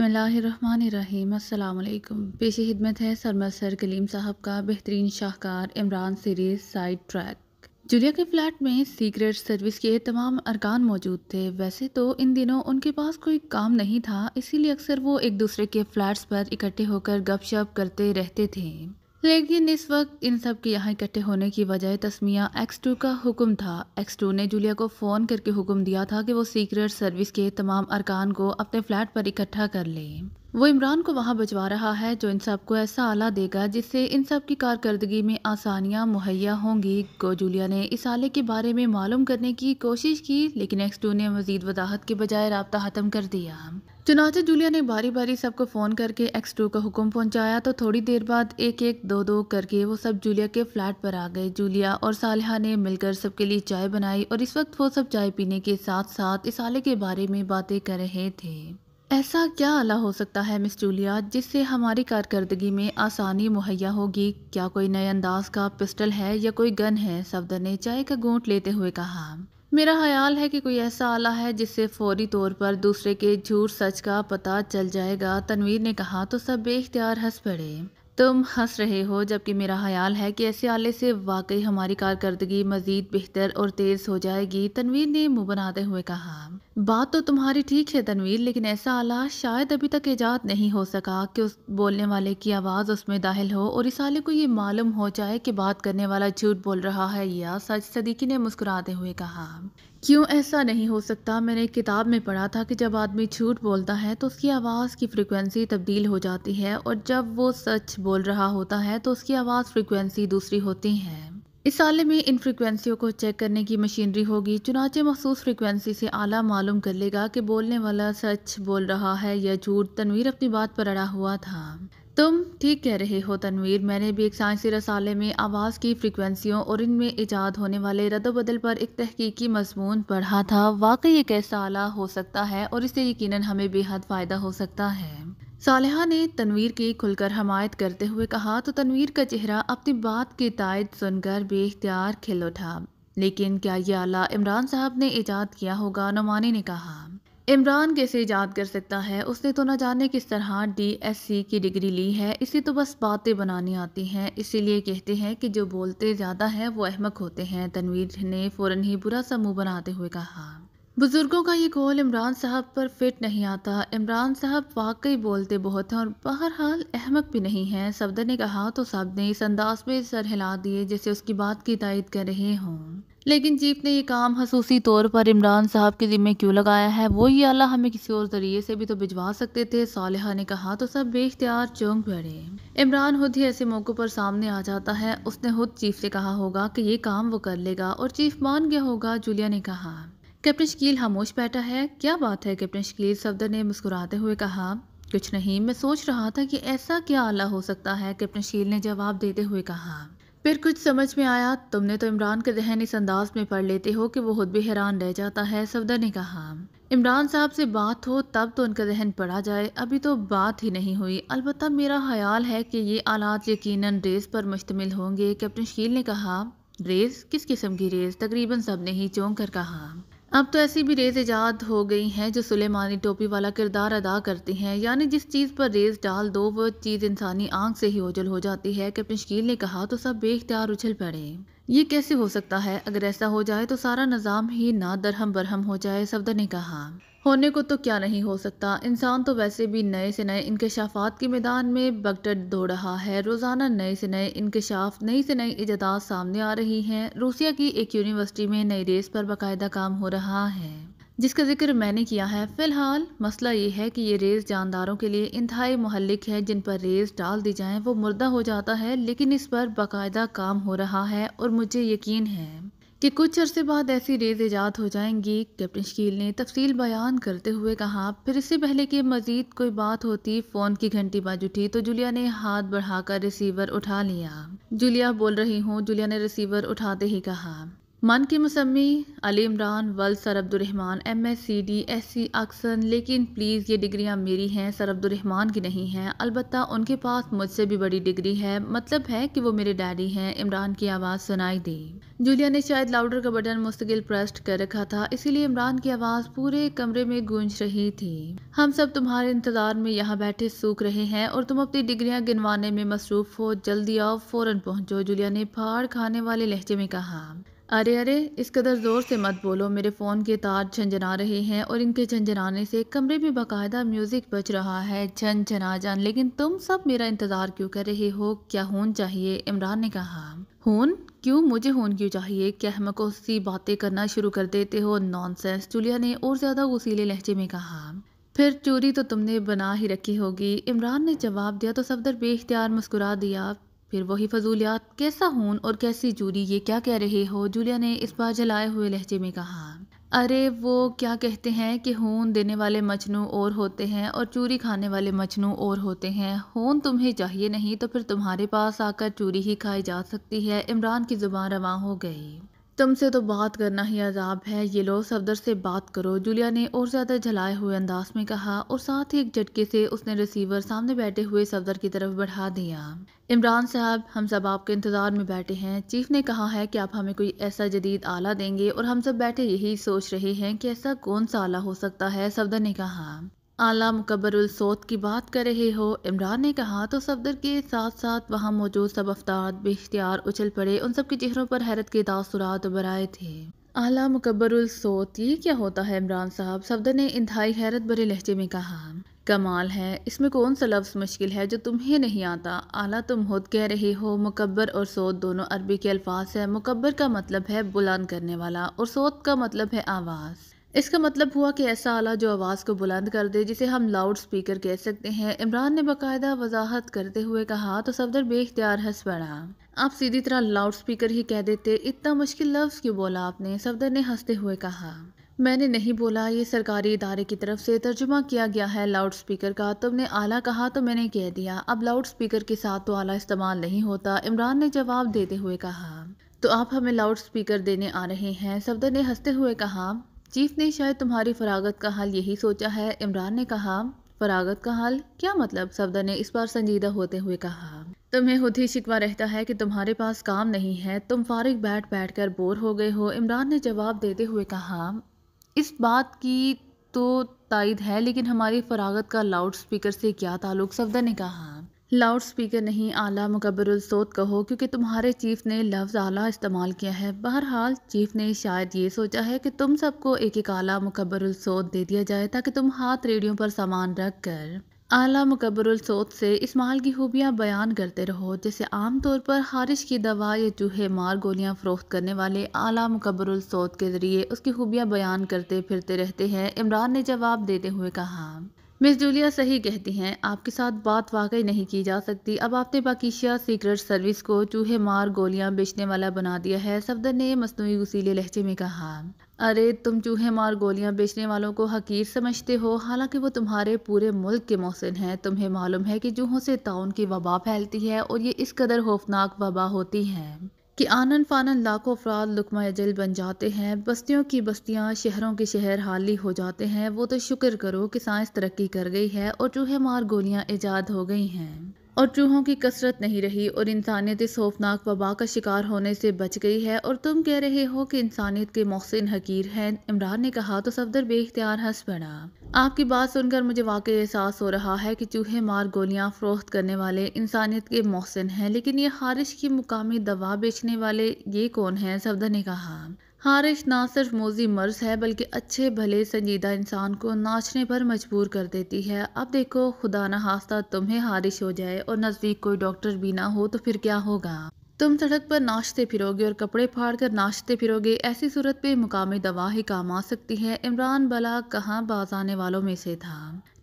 बसमीम् पेश खिदमत है सर कलीम साहब का बेहतरीन शाहकार Imran series side track Julia के फ्लैट में सीक्रेट सर्विस के तमाम अरकान मौजूद थे वैसे तो इन दिनों उनके पास कोई काम नहीं था इसीलिए अक्सर वो एक दूसरे के फ्लैट्स पर इकट्ठे होकर गपशप करते रहते थे लेकिन इस वक्त इन सब के यहाँ इकट्ठे होने की वजह तस्मिया एक्स टू का हुक्म था एक्स टू ने जूलिया को फ़ोन करके हुक्म दिया था कि वो सीक्रेट सर्विस के तमाम अरकान को अपने फ्लैट पर इकट्ठा कर ले वो इमरान को वहाँ बचवा रहा है जो इन सब को ऐसा आला देगा जिससे इन सब की कारकर्दगी में आसानियाँ मुहैया होंगी गो जूलिया ने इस आले के बारे में मालूम करने की कोशिश की लेकिन एक्स टू ने मजीद वजाहत के बजाय रबता ख़त्म कर दिया चुनाचे जूलिया ने बारी बारी सबको फ़ोन करके एक्स टू का हुक्म पहुंचाया तो थोड़ी देर बाद एक एक दो दो करके वो सब जूलिया के फ्लैट पर आ गए जूलिया और साल ने मिलकर सबके लिए चाय बनाई और इस वक्त वो सब चाय पीने के साथ साथ इस आले के बारे में बातें कर रहे थे ऐसा क्या आला हो सकता है मिस जूलिया जिससे हमारी कारकर्दगी में आसानी मुहैया होगी क्या कोई नए अंदाज का पिस्टल है या कोई गन है सफदर ने चाय का घूंट लेते हुए कहा मेरा ख्याल है कि कोई ऐसा आला है जिससे फौरी तौर पर दूसरे के झूठ सच का पता चल जाएगा तनवीर ने कहा तो सब बेख्तियार हंस पड़े तुम हंस रहे हो जबकि मेरा ख्याल है कि ऐसे आले से वाकई हमारी कारकर्दगी मज़ीद बेहतर और तेज़ हो जाएगी तनवीर ने मुंह बनाते हुए कहा बात तो तुम्हारी ठीक है तनवीर लेकिन ऐसा आला शायद अभी तक ईजाद नहीं हो सका कि उस बोलने वाले की आवाज़ उसमें दाहिल हो और इस आले को ये मालूम हो जाए कि बात करने वाला झूठ बोल रहा है या सच सदीकी ने मुस्कुराते हुए कहा क्यों ऐसा नहीं हो सकता मैंने एक किताब में पढ़ा था कि जब आदमी झूठ बोलता है तो उसकी आवाज़ की फ्रिक्वेंसी तब्दील हो जाती है और जब वो सच बोल रहा होता है तो उसकी आवाज़ फ्रिक्वेंसी दूसरी होती है इस आले में इन फ्रिक्वेंसियों को चेक करने की मशीनरी होगी चुनाचे मखसूस फ्रिक्वेंसी से आला मालूम कर लेगा कि बोलने वाला सच बोल रहा है या झूठ तनवीर अपनी बात पर अड़ा हुआ था तुम ठीक कह रहे हो तनवीर मैंने भी एक साइंसी रसाले में आवाज़ की फ्रिक्वेंसियों और इनमें ईजाद होने वाले रद्दबदल पर एक तहकीकी मजमून पढ़ा था वाकई एक ऐसा आला हो सकता है और इससे यकीनन हमें बेहद फ़ायदा हो सकता है सालहा ने तनवीर की खुलकर हमायत करते हुए कहा तो तनवीर का चेहरा अपनी बात की तायद सुनकर बेख्तियार खिल उठा लेकिन क्या ये आला इमरान साहब ने ईजाद किया होगा नुमानी ने कहा इमरान कैसे ईजाद कर सकता है उसने तो ना जाने किस तरह डी एस सी की डिग्री ली है इसे तो बस बातें बनानी आती हैं इसीलिए कहते हैं कि जो बोलते ज़्यादा हैं वो अहमक होते हैं तनवीर ने फ़ौरन ही बुरा सा मुंह बनाते हुए कहा बुज़ुर्गों का ये कॉल इमरान साहब पर फिट नहीं आता इमरान साहब वाकई बोलते बहुत हैं और बहरहाल अहमक भी नहीं है सफदर ने कहा तो सब ने इस अंदाज में सर हिला दिए जैसे उसकी बात की तायद कर रहे हों लेकिन चीफ ने ये काम खसूसी तौर पर इमरान साहब के ज़िम्मे क्यों लगाया है वो ये अल्लाह हमें किसी और ज़रिए से भी तो भिजवा सकते थे सालिहा ने कहा तो सब बेख्तियार चौंक भरे इमरान खुद ही ऐसे मौक़ों पर सामने आ जाता है उसने खुद चीफ से कहा होगा कि ये काम वो कर लेगा और चीफ मान गया होगा जूलिया ने कहा कैप्टन शकील खामोश बैठा है क्या बात है कैप्टन शकील सफदर ने मुस्कुराते हुए कहा कुछ नहीं मैं सोच रहा था कि ऐसा क्या आला हो सकता है कैप्टन शकील ने जवाब देते हुए कहा फिर कुछ समझ में आया तुमने तो इमरान का जहन इस अंदाज में पढ़ लेते हो कि वो खुद भी हैरान रह जाता है सफदर ने कहा इमरान साहब से बात हो तब तो उनका जहन पढ़ा जाए अभी तो बात ही नहीं हुई अलबत् मेरा ख्याल है कि ये आलात यकीनन रेस पर मुश्तमिल होंगे कैप्टन शकील ने कहा रेस किस किस्म की रेस तकरीबन सब ने ही चौंक कर कहा अब तो ऐसी भी रेज़ ईजाद हो गई हैं जो सुलेमानी टोपी वाला किरदार अदा करती हैं यानी जिस चीज़ पर रेज़ डाल दो वो चीज़ इंसानी आंख से ही ओझल हो जाती है कैप्टन शकील ने कहा तो सब बेख्तियार उछल पड़े ये कैसे हो सकता है अगर ऐसा हो जाए तो सारा निज़ाम ही ना दरहम बरहम हो जाए सफदर ने कहा होने को तो क्या नहीं हो सकता इंसान तो वैसे भी नए से नए इंकशाफात के मैदान में बगटट दो रहा है रोज़ाना नए से नए इंकशाफ नई से नई इजादात सामने आ रही हैं रूसिया की एक यूनिवर्सिटी में नई रेस पर बाकायदा काम हो रहा है जिसका जिक्र मैंने किया है फ़िलहाल मसला ये है कि ये रेस जानदारों के लिए इंतहाई महलिक है जिन पर रेस डाल दी जाए वो मुर्दा हो जाता है लेकिन इस पर बाकायदा काम हो रहा है और मुझे यकीन है कि कुछ अरसे बाद ऐसी रेज ईजाद हो जाएंगी कैप्टन शकील ने तफसील बयान करते हुए कहा फिर इससे पहले कि मज़ीद कोई बात होती फ़ोन की घंटी बाज उठी तो जुलिया ने हाथ बढ़ाकर रिसीवर उठा लिया जुलिया बोल रही हूँ जुलिया ने रिसीवर उठाते ही कहा मन के मुसमी अली इमरान वल sir Abdulrahman M S C D S C अक्सन लेकिन प्लीज़ ये डिग्रियाँ मेरी हैं सर अब्दुलरहमान की नहीं हैं अलबत्त उनके पास मुझसे भी बड़ी डिग्री है मतलब है कि वो मेरे डैडी हैं इमरान की आवाज़ सुनाई दी जूलिया ने शायद लाउडर का बटन मुस्तकिल प्रेस्ट कर रखा था इसीलिए इमरान की आवाज़ पूरे कमरे में गूंज रही थी हम सब तुम्हारे इंतज़ार में यहाँ बैठे सूख रहे हैं और तुम अपनी डिग्रियाँ गिनवाने में मसरूफ़ हो जल्दी आओ फ़ौरन पहुँचो जूलिया ने फाड़ खाने वाले लहजे में कहा अरे अरे इस कदर ज़ोर से मत बोलो मेरे फ़ोन के तार झंझना रहे हैं और इनके झंझनाने से कमरे में बाकायदा म्यूज़िक बज रहा है झन झना जान लेकिन तुम सब मेरा इंतज़ार क्यों कर रहे हो क्या होन चाहिए इमरान ने कहा होन क्यों मुझे होन क्यों चाहिए क्या हमको सी बातें करना शुरू कर देते हो सेंस चूलिया ने और ज़्यादा गुसीले लहजे में कहा फिर चोरी तो तुमने बना ही रखी होगी इमरान ने जवाब दिया तो सफदर बेख्तियार मुस्कुरा दिया फिर वही फजूलियात कैसा खून और कैसी जूरी ये क्या कह रहे हो जूलिया ने इस बार जलाए हुए लहजे में कहा अरे वो क्या कहते हैं कि हून देने वाले मछनू और होते हैं और चूरी खाने वाले मछनू और होते हैं हून तुम्हें चाहिए नहीं तो फिर तुम्हारे पास आकर चूरी ही खाई जा सकती है इमरान की ज़ुबान रवा हो गई तुमसे तो बात करना ही अजाब है ये लो सफदर से बात करो जूलिया ने और ज़्यादा झलाए हुए अंदाज में कहा और साथ ही एक झटके से उसने रिसीवर सामने बैठे हुए सफदर की तरफ बढ़ा दिया इमरान साहब हम सब आपके इंतज़ार में बैठे हैं चीफ ने कहा है कि आप हमें कोई ऐसा जदीद आला देंगे और हम सब बैठे यही सोच रहे हैं कि ऐसा कौन सा आला हो सकता है सफदर ने कहा आला मुकबरसोत की बात कर रहे हो इमरान ने कहा तो सफदर के साथ साथ वहाँ मौजूद सब अफ्ताद बेख्तियार उछल पड़े उन सब के चेहरों पर हैरत के तासुरात उभर आए थे आला मुकबरसोत ये क्या होता है इमरान साहब सफदर ने इंतहाई हैरत भरे लहजे में कहा कमाल है इसमें कौन सा लफ्ज़ मुश्किल है जो तुम्हें नहीं आता आला तुम खुद कह रहे हो मुकबर और सोत दोनों अरबी के अल्फाज है मुकबर का मतलब है बुलंद करने वाला और सोत का मतलब है आवाज़ इसका मतलब हुआ कि ऐसा आला जो आवाज़ को बुलंद कर दे जिसे हम लाउड स्पीकर कह सकते हैं इमरान ने बाकायदा वजाहत करते हुए कहा तो सफदर बेख्तियार हंस पड़ा आप सीधी तरह लाउड स्पीकर ही कह देते इतना मुश्किल लफ्ज़ क्यों बोला आपने सफदर ने हंसते हुए कहा मैंने नहीं बोला ये सरकारी इदारे की तरफ से तर्जुमा किया गया है लाउड स्पीकर का तुमने आला कहा तो मैंने कह दिया अब लाउड स्पीकर के साथ तो आला इस्तेमाल नहीं होता इमरान ने जवाब देते हुए कहा तो आप हमें लाउड स्पीकर देने आ रहे हैं सफदर ने हंसते हुए कहा चीफ ने शायद तुम्हारी फरागत का हाल यही सोचा है इमरान ने कहा फरागत का हाल क्या मतलब सफदर ने इस बार संजीदा होते हुए कहा तुम्हें खुद ही शिकवा रहता है कि तुम्हारे पास काम नहीं है तुम फारिग बैठ बैठ कर बोर हो गए हो इमरान ने जवाब देते हुए कहा इस बात की तो तायद है लेकिन हमारी फरागत का लाउड स्पीकर से क्या ताल्लुक सफदर ने कहा लाउड स्पीकर नहीं आला मुकबरसोत कहो क्योंकि तुम्हारे चीफ ने लफ्ज़ आला इस्तेमाल किया है बहरहाल चीफ ने शायद ये सोचा है कि तुम सबको एक एक आला मुकबरसोत दे दिया जाए ताकि तुम हाथ रेडियो पर सामान रख कर आला मुकबरसोत से इस माल की खूबियाँ बयान करते रहो जैसे आम तौर पर हारिश की दवा या चूहे मार गोलियाँ फ़रोख्त करने वाले आला मुकबरसोत के ज़रिए उसकी खूबियाँ बयान करते फिरते रहते हैं इमरान ने जवाब देते हुए कहा मिस जूलिया सही कहती हैं आपके साथ बात वाकई नहीं की जा सकती अब आपने पाकिशिया सीक्रेट सर्विस को चूहे मार गोलियां बेचने वाला बना दिया है सफदर ने मसनू गुसीले लहजे में कहा अरे तुम चूहे मार गोलियां बेचने वालों को हकीर समझते हो हालांकि वो तुम्हारे पूरे मुल्क के मौसम हैं तुम्हें मालूम है कि चूहों से ताउन की वबा फैलती है और ये इस कदर खौफनाक वबा होती है कि आनन फानन लाखों अफराद लुकमा जल बन जाते हैं बस्तियों की बस्तियाँ शहरों के शहर हाली हो जाते हैं वो तो शुक्र करो कि साइंस तरक्की कर गई है और चूहे मार गोलियाँ ईजाद हो गई हैं और चूहों की कसरत नहीं रही और इंसानियत इस खौफनाक वबा का शिकार होने से बच गई है और तुम कह रहे हो कि इंसानियत के मोहसिन हकीर हैं इमरान ने कहा तो सफदर बेख्तियार हंस पड़ा आपकी बात सुनकर मुझे वाकई एहसास हो रहा है कि चूहे मार गोलियां फरोख्त करने वाले इंसानियत के मोहसिन हैं लेकिन ये हारिश की मुकामी दवा बेचने वाले ये कौन हैं सफदर ने कहा हारिश ना सिर्फ मोजी मर्ज है बल्कि अच्छे भले संजीदा इंसान को नाचने पर मजबूर कर देती है अब देखो खुदा ना हास्ता तुम्हें हारिश हो जाए और नज़दीक कोई डॉक्टर भी ना हो तो फिर क्या होगा तुम सड़क पर नाचते फिरोगे और कपड़े फाड़कर नाचते फिरोगे ऐसी सूरत पे मुकामी दवा ही काम आ सकती है इमरान बला कहाँ बाज आने वालों में से था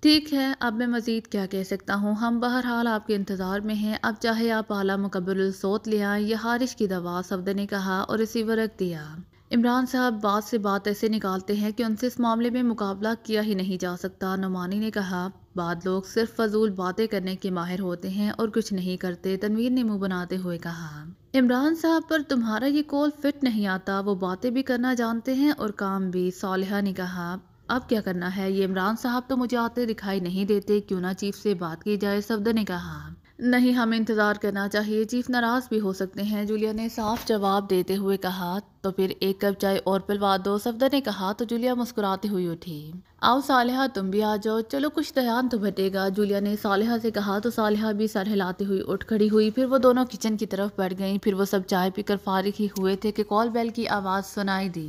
ठीक है अब मैं मज़ीद क्या कह सकता हूँ हम बहरहाल आपके इंतज़ार में हैं अब चाहे आप आला मुकबरसोत ले आएँ या हारिश की दवा सफद ने कहा और इसी वरक दिया इमरान साहब बात से बात ऐसे निकालते हैं कि उनसे इस मामले में मुकाबला किया ही नहीं जा सकता नुमानी ने कहा बाद लोग सिर्फ फजूल बातें करने के माहिर होते हैं और कुछ नहीं करते तनवीर ने मुंह बनाते हुए कहा इमरान साहब पर तुम्हारा ये कॉल फिट नहीं आता वो बातें भी करना जानते हैं और काम भी सालिहा ने कहा अब क्या करना है ये इमरान साहब तो मुझे आते दिखाई नहीं देते क्यों ना चीफ से बात की जाए सफदर ने कहा नहीं हमें इंतज़ार करना चाहिए चीफ नाराज़ भी हो सकते हैं जूलिया ने साफ जवाब देते हुए कहा तो फिर एक कप चाय और पिलवा दो सफदर ने कहा तो जूलिया मुस्कुराती हुई उठी आओ साल तुम भी आ जाओ चलो कुछ दयान तो भटेगा जूलिया ने साल से कहा तो साल भी सर हिलाती हुई उठ खड़ी हुई फिर वो दोनों किचन की तरफ बढ़ गईं फिर वो सब चाय पीकर फारिग ही हुए थे कि कॉल बेल की आवाज़ सुनाई दी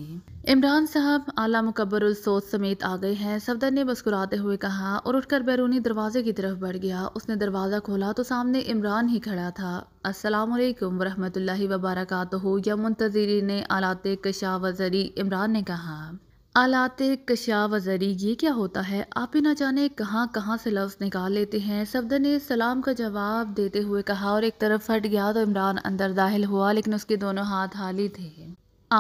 इमरान साहब आला मुकबर सोच समेत आ गए हैं सफदर ने मुस्कुराते हुए कहा और उठकर बैरूनी दरवाजे की तरफ बढ़ गया उसने दरवाज़ा खोला तो सामने इमरान ही खड़ा था असलकम वरहमल वबरक या ने आलाते कशा वजरी इमरान ने कहा आलात वजरी ये क्या होता है आप ही ना जाने कहाँ कहाँ से लफ्ज़ निकाल लेते हैं सफदर ने सलाम का जवाब देते हुए कहा और एक तरफ फट गया तो इमरान अंदर दाखिल हुआ लेकिन उसके दोनों हाथ हाली थे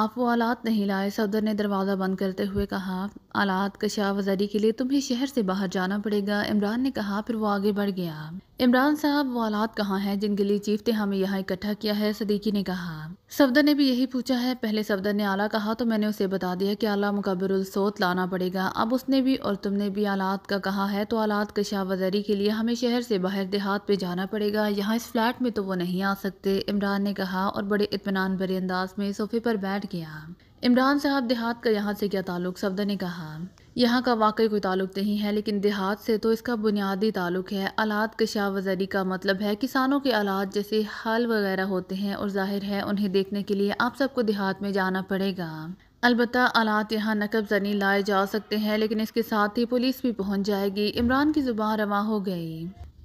आप वो आलात नहीं लाए सफदर ने दरवाज़ा बंद करते हुए कहा आलात कशा वजारी के लिए तुम्हें शहर से बाहर जाना पड़ेगा इमरान ने कहा फिर वो आगे बढ़ गया इमरान साहब वो आलात कहाँ हैं जिनके लिए चीफ ने हमें यहाँ इकट्ठा किया है सदीकी ने कहा सफदर ने भी यही पूछा है पहले सफदर ने आला कहा तो मैंने उसे बता दिया कि आला मुकबरसोत लाना पड़ेगा अब उसने भी और तुमने भी आलात का कहा है तो आलात कशा वजारी के लिए हमें शहर से बाहर देहात पे जाना पड़ेगा यहाँ इस फ्लैट में तो वो नहीं आ सकते इमरान ने कहा और बड़े इतमान बरे अंदाज में सोफे पर बैठ गया इमरान साहब देहात का यहाँ से क्या ताल्लुक सफदर ने कहा यहाँ का वाकई कोई ताल्लुक नहीं है लेकिन देहात से तो इसका बुनियादी ताल्लुक है आलात कशा वजरी का मतलब है किसानों के आलात जैसे हल वगैरह होते हैं और जाहिर है उन्हें देखने के लिए आप सबको देहात में जाना पड़ेगा अलबत् आलात यहाँ नकब जनी लाए जा सकते हैं लेकिन इसके साथ ही पुलिस भी पहुँच जाएगी इमरान की जुबान रवा हो गई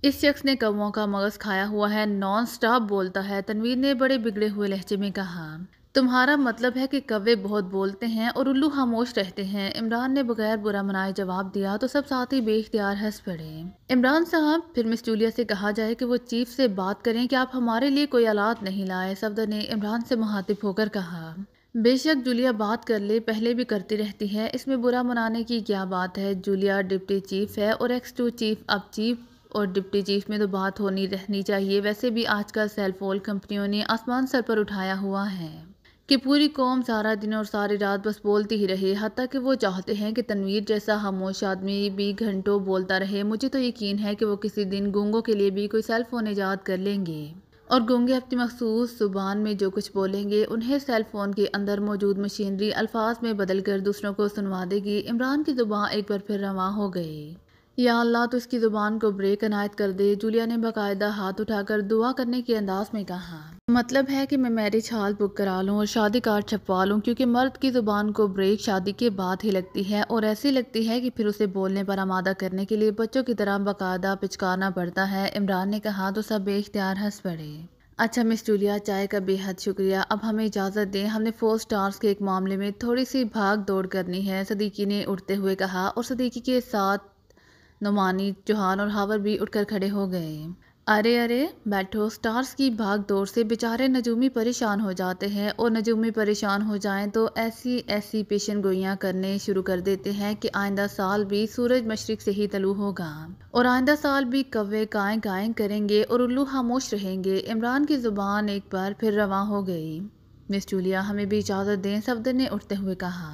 इस शख्स ने कौवों का मगज़ खाया हुआ है नॉन स्टॉप बोलता है तनवीर ने बड़े बिगड़े हुए लहजे में कहा तुम्हारा मतलब है कि कव्वे बहुत बोलते हैं और उल्लू खामोश रहते हैं इमरान ने बगैर बुरा मनाए जवाब दिया तो सब साथ ही बेख्तियार हंस पड़े इमरान साहब फिर मिस जूलिया से कहा जाए कि वो चीफ से बात करें कि आप हमारे लिए कोई आलात नहीं लाए सफदर ने इमरान से मुहातिब होकर कहा बेशक जूलिया बात कर ले पहले भी करती रहती है इसमें बुरा मनाने की क्या बात है जूलिया डिप्टी चीफ है और एक्स टू चीफ अब चीफ और डिप्टी चीफ में तो बात होनी रहनी चाहिए वैसे भी आजकल सेल कंपनियों ने आसमान सर पर उठाया हुआ है कि पूरी कौम सारा दिन और सारी रात बस बोलती ही रहे हती कि वो चाहते हैं कि तनवीर जैसा खामोश आदमी भी घंटों बोलता रहे मुझे तो यकीन है कि वो किसी दिन गूंगों के लिए भी कोई सेल फ़ोन ईजाद कर लेंगे और गूंगे अपनी मखसूस ज़ुबान में जो कुछ बोलेंगे उन्हें सेल फ़ोन के अंदर मौजूद मशीनरी अल्फाज में बदल कर दूसरों को सुनवा देगी इमरान की ज़ुबान एक बार फिर रवा हो गई या अल्लाह तो इसकी ज़ुबान को ब्रेक अनायत कर दे जूलिया ने बाकायदा हाथ उठाकर दुआ करने के अंदाज में कहा मतलब है कि मैं मैरिज हॉल बुक करा लूँ और शादी कार्ड छपवा लूँ क्योंकि मर्द की ज़ुबान को ब्रेक शादी के बाद ही लगती है और ऐसी लगती है कि फिर उसे बोलने पर आमादा करने के लिए बच्चों की तरह बाकायदा पिचकारना पड़ता है इमरान ने कहा तो सब बेख्तियार हंस पड़े अच्छा मिस जूलिया चाय का बेहद शुक्रिया अब हमें इजाज़त दें हमने फोर स्टार्स के एक मामले में थोड़ी सी भाग दौड़ करनी है सदीकी ने उठते हुए कहा और सदीकी के साथ नुमानी चौहान और हावर भी उठकर खड़े हो गए अरे अरे बैठो स्टार्स की भाग दौड़ से बेचारे नजूमी परेशान हो जाते हैं और नजूमी परेशान हो जाएं तो ऐसी ऐसी पेशन गोइयाँ करने शुरू कर देते हैं कि आइंदा साल भी सूरज मशरक से ही तलू होगा और आइंदा साल भी कवे काय काएँ करेंगे और उल्लू खामोश रहेंगे इमरान की ज़ुबान एक बार फिर रवा हो गई मिस जूलिया हमें भी इजाज़त दें सफदर ने उठते हुए कहा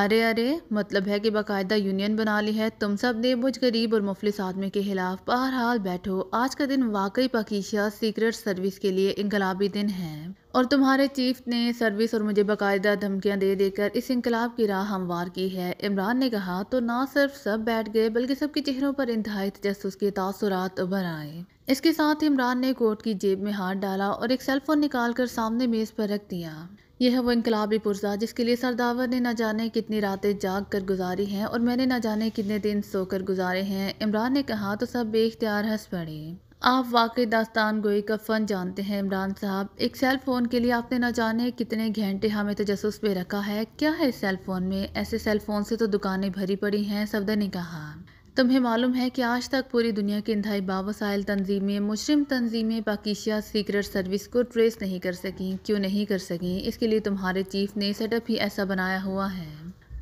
अरे अरे मतलब है कि बाकायदा यूनियन बना ली है तुम सब ने मुझ गरीब और मुफलिस आदमी के खिलाफ बहरहाल बैठो आज का दिन वाकई पकीशिया सीक्रेट सर्विस के लिए इनकलाबी दिन है और तुम्हारे चीफ ने सर्विस और मुझे बाकायदा धमकियां दे देकर इस इनकलाब की राह हमवार की है इमरान ने कहा तो ना सिर्फ सब बैठ गए बल्कि सबके चेहरों पर इंतहाई तजस के तसरत उभर आए इसके साथ इमरान ने कोर्ट की जेब में हाथ डाला और एक सेलफोन निकाल कर सामने मेज़ पर रख दिया यह है वो इनकलाबी पुरजा जिसके लिए सरदावर ने न जाने कितनी रातें जाग कर गुजारी हैं और मैंने न जाने कितने दिन सोकर गुजारे हैं इमरान ने कहा तो सब बेख्तियार हंस पड़े आप वाकई दास्तान गोई का फ़न जानते हैं इमरान साहब एक सेल फ़ोन के लिए आपने ना जाने कितने घंटे हमें तजस पे रखा है क्या है इस सेल फ़ोन में ऐसे सेल फ़ोन से तो दुकानें भरी पड़ी हैं सफदर ने कहा तुम्हें मालूम है कि आज तक पूरी दुनिया की इंधाई बावसाइल तंजीमें मुशरम तंजीमें पाकिशिया सीक्रेट सर्विस को ट्रेस नहीं कर सकें क्यों नहीं कर सकें इसके लिए तुम्हारे चीफ ने सेटअप ही ऐसा बनाया हुआ है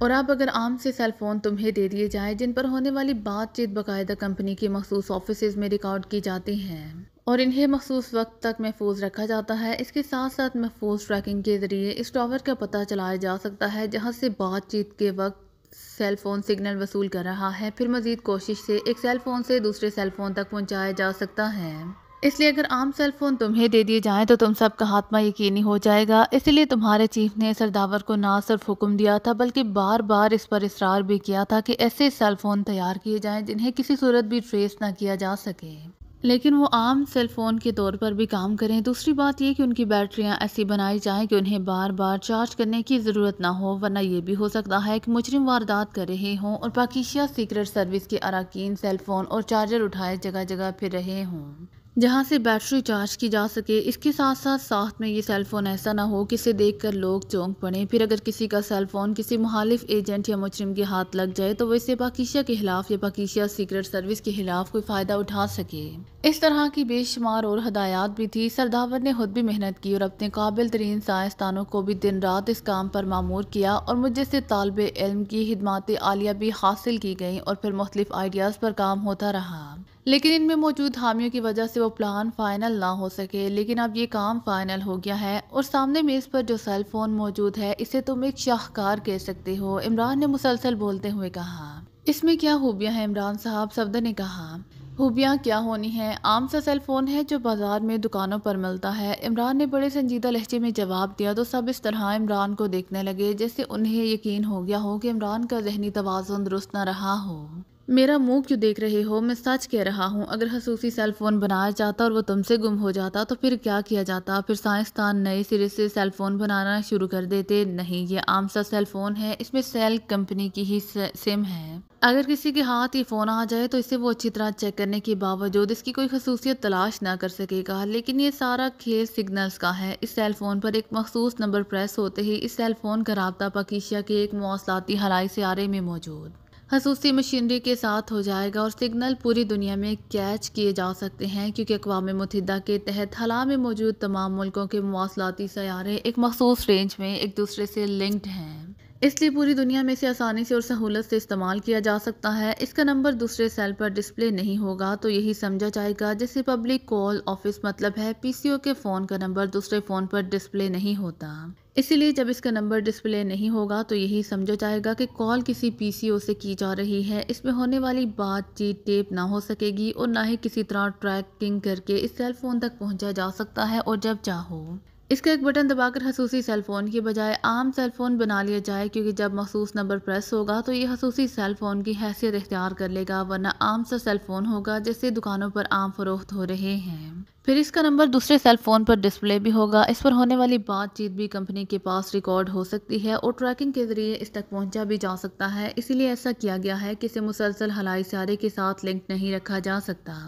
और अब अगर आम से सेल फ़ोन तुम्हें दे दिए जाए जिन पर होने वाली बातचीत बाकायदा कंपनी की मखसूस ऑफिस में रिकॉर्ड की जाती हैं और इन्हें मखसूस वक्त तक महफूज रखा जाता है इसके साथ साथ महफूज ट्रैकिंग के ज़रिए इस टावर का पता चलाया जा सकता है जहाँ से बातचीत के वक्त सेल फ़ोन सिग्नल वसूल कर रहा है फिर मज़ीद कोशिश से एक सेल फ़ोन से दूसरे सेल फ़ोन तक पहुँचाया जा सकता है इसलिए अगर आम सेल फ़ोन तुम्हें दे दिए जाएं तो तुम सब का खात्मा यकीनी हो जाएगा इसलिए तुम्हारे चीफ ने सरदावर को ना सिर्फ हुक्म दिया था बल्कि बार बार इस पर इसरार भी किया था कि ऐसे सेल फ़ोन तैयार किए जाएं जिन्हें किसी सूरत भी ट्रेस ना किया जा सके लेकिन वो आम सेल फ़ोन के तौर पर भी काम करें दूसरी बात यह कि उनकी बैटरियां ऐसी बनाई जाएं कि उन्हें बार बार चार्ज करने की ज़रूरत ना हो वरना यह भी हो सकता है कि मुजरिम वारदात कर रहे हों और पाकिशिया सीक्रेट सर्विस के अरकान सेल फ़ोन और चार्जर उठाए जगह जगह फिर रहे हों जहाँ से बैटरी चार्ज की जा सके इसके साथ साथ साथ में ये सेल फ़ोन ऐसा ना हो कि इसे देख कर लोग चौंक पड़े फिर अगर किसी का सेल फ़ोन किसी मुखालिफ एजेंट या मुजरम के हाथ लग जाए तो वह इसे पाकिशिया के खिलाफ या पाकिशिया सीक्रेट सर्विस के खिलाफ कोई फ़ायदा उठा सके इस तरह की बेशुमार और हदायत भी थी सरदावर ने खुद भी मेहनत की और अपने काबिल तरीन साइंसदानों को भी दिन रात इस काम पर मामूर किया और मुझे से तालब इल्म की खदमात आलिया भी हासिल की गई और फिर मुख्तफ आइडियाज़ पर काम होता रहा लेकिन इनमें मौजूद हामियों की वजह से वो प्लान फाइनल ना हो सके लेकिन अब ये काम फाइनल हो गया है और सामने मेज़ पर जो सेल फ़ोन मौजूद है इसे तुम एक शाहकार कह सकते हो इमरान ने मुसलसल बोलते हुए कहा इसमें क्या खूबियाँ हैं इमरान साहब सफदर ने कहा खूबियाँ क्या होनी है आम सा सेल फ़ोन है जो बाज़ार में दुकानों पर मिलता है इमरान ने बड़े संजीदा लहजे में जवाब दिया तो सब इस तरह इमरान को देखने लगे जैसे उन्हें यकीन हो गया हो कि इमरान का जहनी तोज़न दुरुस्त ना रहा हो मेरा मुंह क्यों देख रहे हो मैं सच कह रहा हूँ अगर खसूसी सेल फ़ोन बनाया जाता और वो तुमसे गुम हो जाता तो फिर क्या किया जाता फिर साइंसदान नए सिरे से सेल फ़ोन बनाना शुरू कर देते नहीं ये आम सा सेल फ़ोन है इसमें सेल कंपनी की ही सिम है अगर किसी के हाथ ये फ़ोन आ जाए तो इसे वो अच्छी तरह चेक करने के बावजूद इसकी कोई खसूसियत तलाश ना कर सकेगा लेकिन ये सारा खेल सिग्नल्स का है इस सेल फ़ोन पर एक मखसूस नंबर प्रेस होते ही इस सेल फ़ोन का रबता पकीशिया के एक मौसलाती हलाई से आरे में मौजूद खसूसी मशीनरी के साथ हो जाएगा और सिग्नल पूरी दुनिया में कैच किए जा सकते हैं क्योंकि अकवा मुतहदा के तहत हला में मौजूद तमाम मुल्कों के मवासलाती सारे एक मखसूस रेंज में एक दूसरे से लिंक्ड हैं इसलिए पूरी दुनिया में इसे आसानी से और सहूलत से इस्तेमाल किया जा सकता है इसका नंबर दूसरे सेल पर डिस्प्ले नहीं होगा तो यही समझा जाएगा जैसे पब्लिक कॉल ऑफिस मतलब है पीसीओ के फ़ोन का नंबर दूसरे फ़ोन पर डिस्प्ले नहीं होता इसीलिए जब इसका नंबर डिस्प्ले नहीं होगा तो यही समझा जाएगा कि कॉल किसी पीसीओ से की जा रही है इसमें होने वाली बातचीत टेप ना हो सकेगी और ना ही किसी तरह ट्रैकिंग करके इस सेल फ़ोन तक पहुंचा जा सकता है और जब चाहो इसका एक बटन दबाकर खसूसी सेलफ़ोन की बजाय आम सेलफ़ोन बना लिया जाए क्योंकि जब मखसूस नंबर प्रेस होगा तो ये खसूसी सेलफ़ोन की हैसियत इख्तियार कर लेगा वरना आम सा सेलफ़ोन होगा जिससे दुकानों पर आम फरोख्त हो रहे हैं फिर इसका नंबर दूसरे सेलफ़ोन पर डिस्प्ले भी होगा इस पर होने वाली बातचीत भी कंपनी के पास रिकॉर्ड हो सकती है और ट्रैकिंग के ज़रिए इस तक पहुंचा भी जा सकता है इसीलिए ऐसा किया गया है कि इसे मुसलसल हलाई सारे के साथ लिंक नहीं रखा जा सकता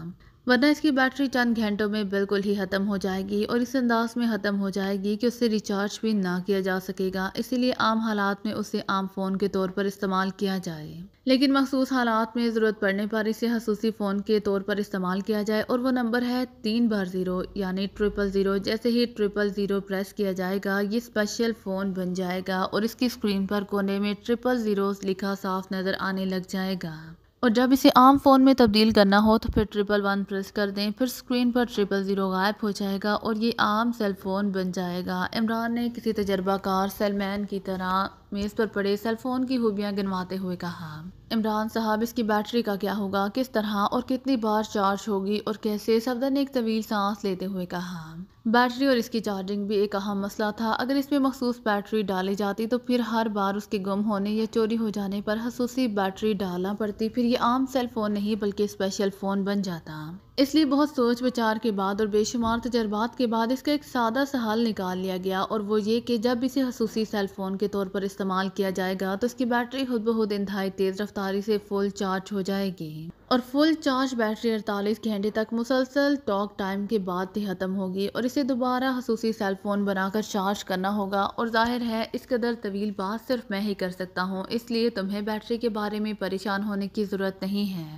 वरना इसकी बैटरी चंद घंटों में बिल्कुल ही ख़त्म हो जाएगी और इस अंदाज में ख़त्म हो जाएगी कि उससे रिचार्ज भी ना किया जा सकेगा इसीलिए आम हालात में उसे आम फ़ोन के तौर पर इस्तेमाल किया जाए लेकिन मखसूस हालात में ज़रूरत पड़ने पर इसे खसूसी फ़ोन के तौर पर इस्तेमाल किया जाए और वह नंबर है तीन बार ज़ीरो यानी ट्रिपल ज़ीरो जैसे ही ट्रिपल ज़ीरो प्रेस किया जाएगा ये स्पेशल फ़ोन बन जाएगा और इसकी स्क्रीन पर कोने में ट्रिपल ज़ीरो लिखा साफ नज़र आने लग जाएगा और जब इसे आम फ़ोन में तब्दील करना हो तो फिर ट्रिपल वन प्रेस कर दें फिर स्क्रीन पर ट्रिपल ज़ीरो गायब हो जाएगा और ये आम सेल फ़ोन बन जाएगा इमरान ने किसी तजर्बाकार सेलमैन की तरह मेज़ पर पड़े सेल फ़ोन की खूबियाँ गिनवाते हुए कहा इमरान साहब इसकी बैटरी का क्या होगा किस तरह और कितनी बार चार्ज होगी और कैसे सफदर ने एक तवील सांस लेते हुए कहा बैटरी और इसकी चार्जिंग भी एक अहम मसला था अगर इसमें मखसूस बैटरी डाली जाती तो फिर हर बार उसके गुम होने या चोरी हो जाने पर खसूसी बैटरी डालना पड़ती फिर ये आम सेल फ़ोन नहीं बल्कि स्पेशल फ़ोन बन जाता इसलिए बहुत सोच विचार के बाद और बेशुमार तजर्बात के बाद इसका एक सादा सा हल निकाल लिया गया और वो ये कि जब इसे खसूसी सेल फ़ोन के तौर पर इस्तेमाल किया जाएगा तो इसकी बैटरी खुद बहुत खुद इंतहाई तेज़ रफ्तारी से फुल चार्ज हो जाएगी और फुल चार्ज बैटरी अड़तालीस घंटे तक मुसलसल टॉक टाइम के बाद ही ख़त्म होगी और इसे दोबारा खसूसी सेल फ़ोन बनाकर चार्ज करना होगा और जाहिर है इस कदर तवील बात सिर्फ मैं ही कर सकता हूँ इसलिए तुम्हें बैटरी के बारे में परेशान होने की ज़रूरत नहीं है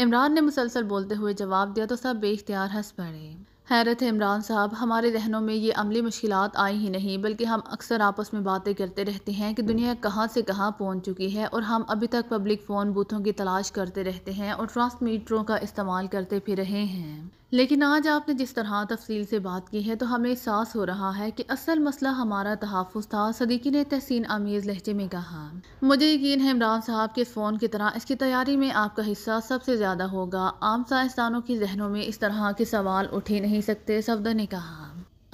इमरान ने मुसलसल बोलते हुए जवाब दिया तो सब बेख्तियार हंस पड़े हैरत है इमरान साहब हमारे जहनों में ये अमली मुश्किल आई ही नहीं बल्कि हम अक्सर आपस में बातें करते रहते हैं कि दुनिया कहाँ से कहाँ पहुँच चुकी है और हम अभी तक पब्लिक फ़ोन बूथों की तलाश करते रहते हैं और ट्रांसमीटरों का इस्तेमाल करते फिर रहे हैं लेकिन आज आपने जिस तरह तफसील से बात की है तो हमें एहसास हो रहा है कि असल मसला हमारा तहफ़ था सदीकी ने तहसीन आमेज़ लहजे में कहा मुझे यकीन है इमरान साहब के फ़ोन की तरह इसकी तैयारी में आपका हिस्सा सबसे ज़्यादा होगा आम साइंसदानों के जहनों में इस तरह के सवाल उठे नहीं सकते सफदर ने कहा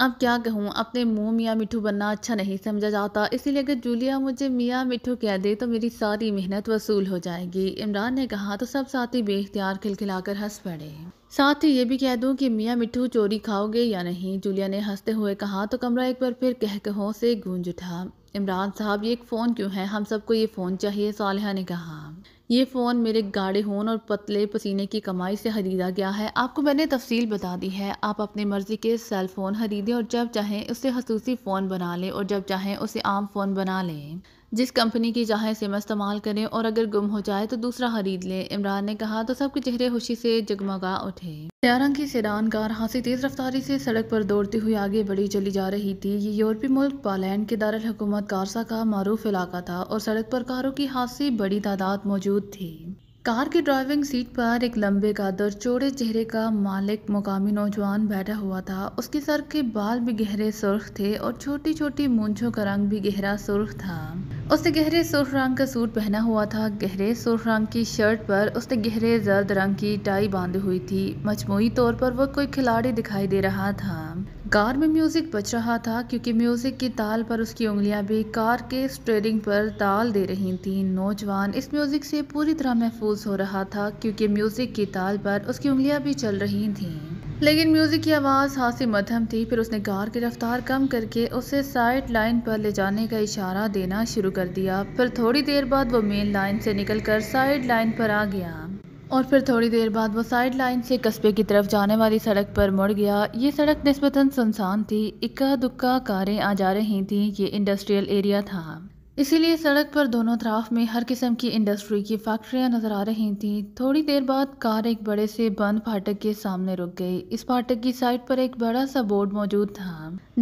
अब क्या कहूँ अपने मुँह मियाँ मिठू बनना अच्छा नहीं समझा जाता इसीलिए अगर जूलिया मुझे मियाँ मिठू कह दे तो मेरी सारी मेहनत वसूल हो जाएगी इमरान ने कहा तो सब साथी बेख्तियार खिलखिलाकर हंस पड़े साथ ही ये भी कह दूं कि मियाँ मिठू चोरी खाओगे या नहीं जूलिया ने हंसते हुए कहा तो कमरा एक बार फिर कहकहों से गूंज उठा इमरान साहब ये एक फ़ोन क्यों है हम सबको ये फ़ोन चाहिए सालहा ने कहा ये फ़ोन मेरे गाढ़े होन और पतले पसीने की कमाई से ख़रीदा गया है आपको मैंने तफसील बता दी है आप अपनी मर्ज़ी के सेल फ़ोन ख़रीदें और जब चाहें उसे खसूसी फ़ोन बना लें और जब चाहें उसे आम फ़ोन बना लें जिस कंपनी की चाहे सिम इस्तेमाल करें और अगर गुम हो जाए तो दूसरा खरीद लें इमरान ने कहा तो सबके चेहरे खुशी से जगमगा उठे सियारंग की सेरान कार हाथी तेज रफ्तारी से सड़क पर दौड़ती हुई आगे बढ़ी चली जा रही थी ये यूरोपी मुल्क पालैंड के दारकूमत कारसा का मरूफ इलाका था और सड़क पर कारों की से बड़ी तादाद मौजूद थी कार की ड्राइविंग सीट पर एक लंबे कादर चौड़े चेहरे का मालिक मुकामी नौजवान बैठा हुआ था उसके सर के बाल भी गहरे सुर्ख थे और छोटी छोटी मूंछों का रंग भी गहरा सुर्ख था उसने गहरे सुर्ख रंग का सूट पहना हुआ था गहरे सुर्ख रंग की शर्ट पर उसने गहरे जर्द रंग की टाई बांधी हुई थी मजमुई तौर पर वह कोई खिलाड़ी दिखाई दे रहा था कार में म्यूज़िक बज रहा था क्योंकि म्यूज़िक की ताल पर उसकी उंगलियां भी कार के स्टेयरिंग पर ताल दे रही थीं नौजवान इस म्यूज़िक से पूरी तरह महफूज हो रहा था क्योंकि म्यूज़िक की ताल पर उसकी उंगलियां भी चल रही थीं लेकिन म्यूज़िक की आवाज़ हाथ से मध्यम थी फिर उसने कार की रफ्तार कम करके उसे साइड लाइन पर ले जाने का इशारा देना शुरू कर दिया फिर थोड़ी देर बाद वो मेन लाइन से निकल साइड लाइन पर आ गया और फिर थोड़ी देर बाद वो साइड लाइन से कस्बे की तरफ जाने वाली सड़क पर मुड़ गया ये सड़क नस्बता सुनसान थी इक्का दुक्का कारें आ जा रही थीं ये इंडस्ट्रियल एरिया था इसीलिए सड़क पर दोनों तरफ में हर किस्म की इंडस्ट्री की फैक्ट्रियां नज़र आ रही थीं थोड़ी देर बाद कार एक बड़े से बंद फाटक के सामने रुक गई इस फाटक की साइड पर एक बड़ा सा बोर्ड मौजूद था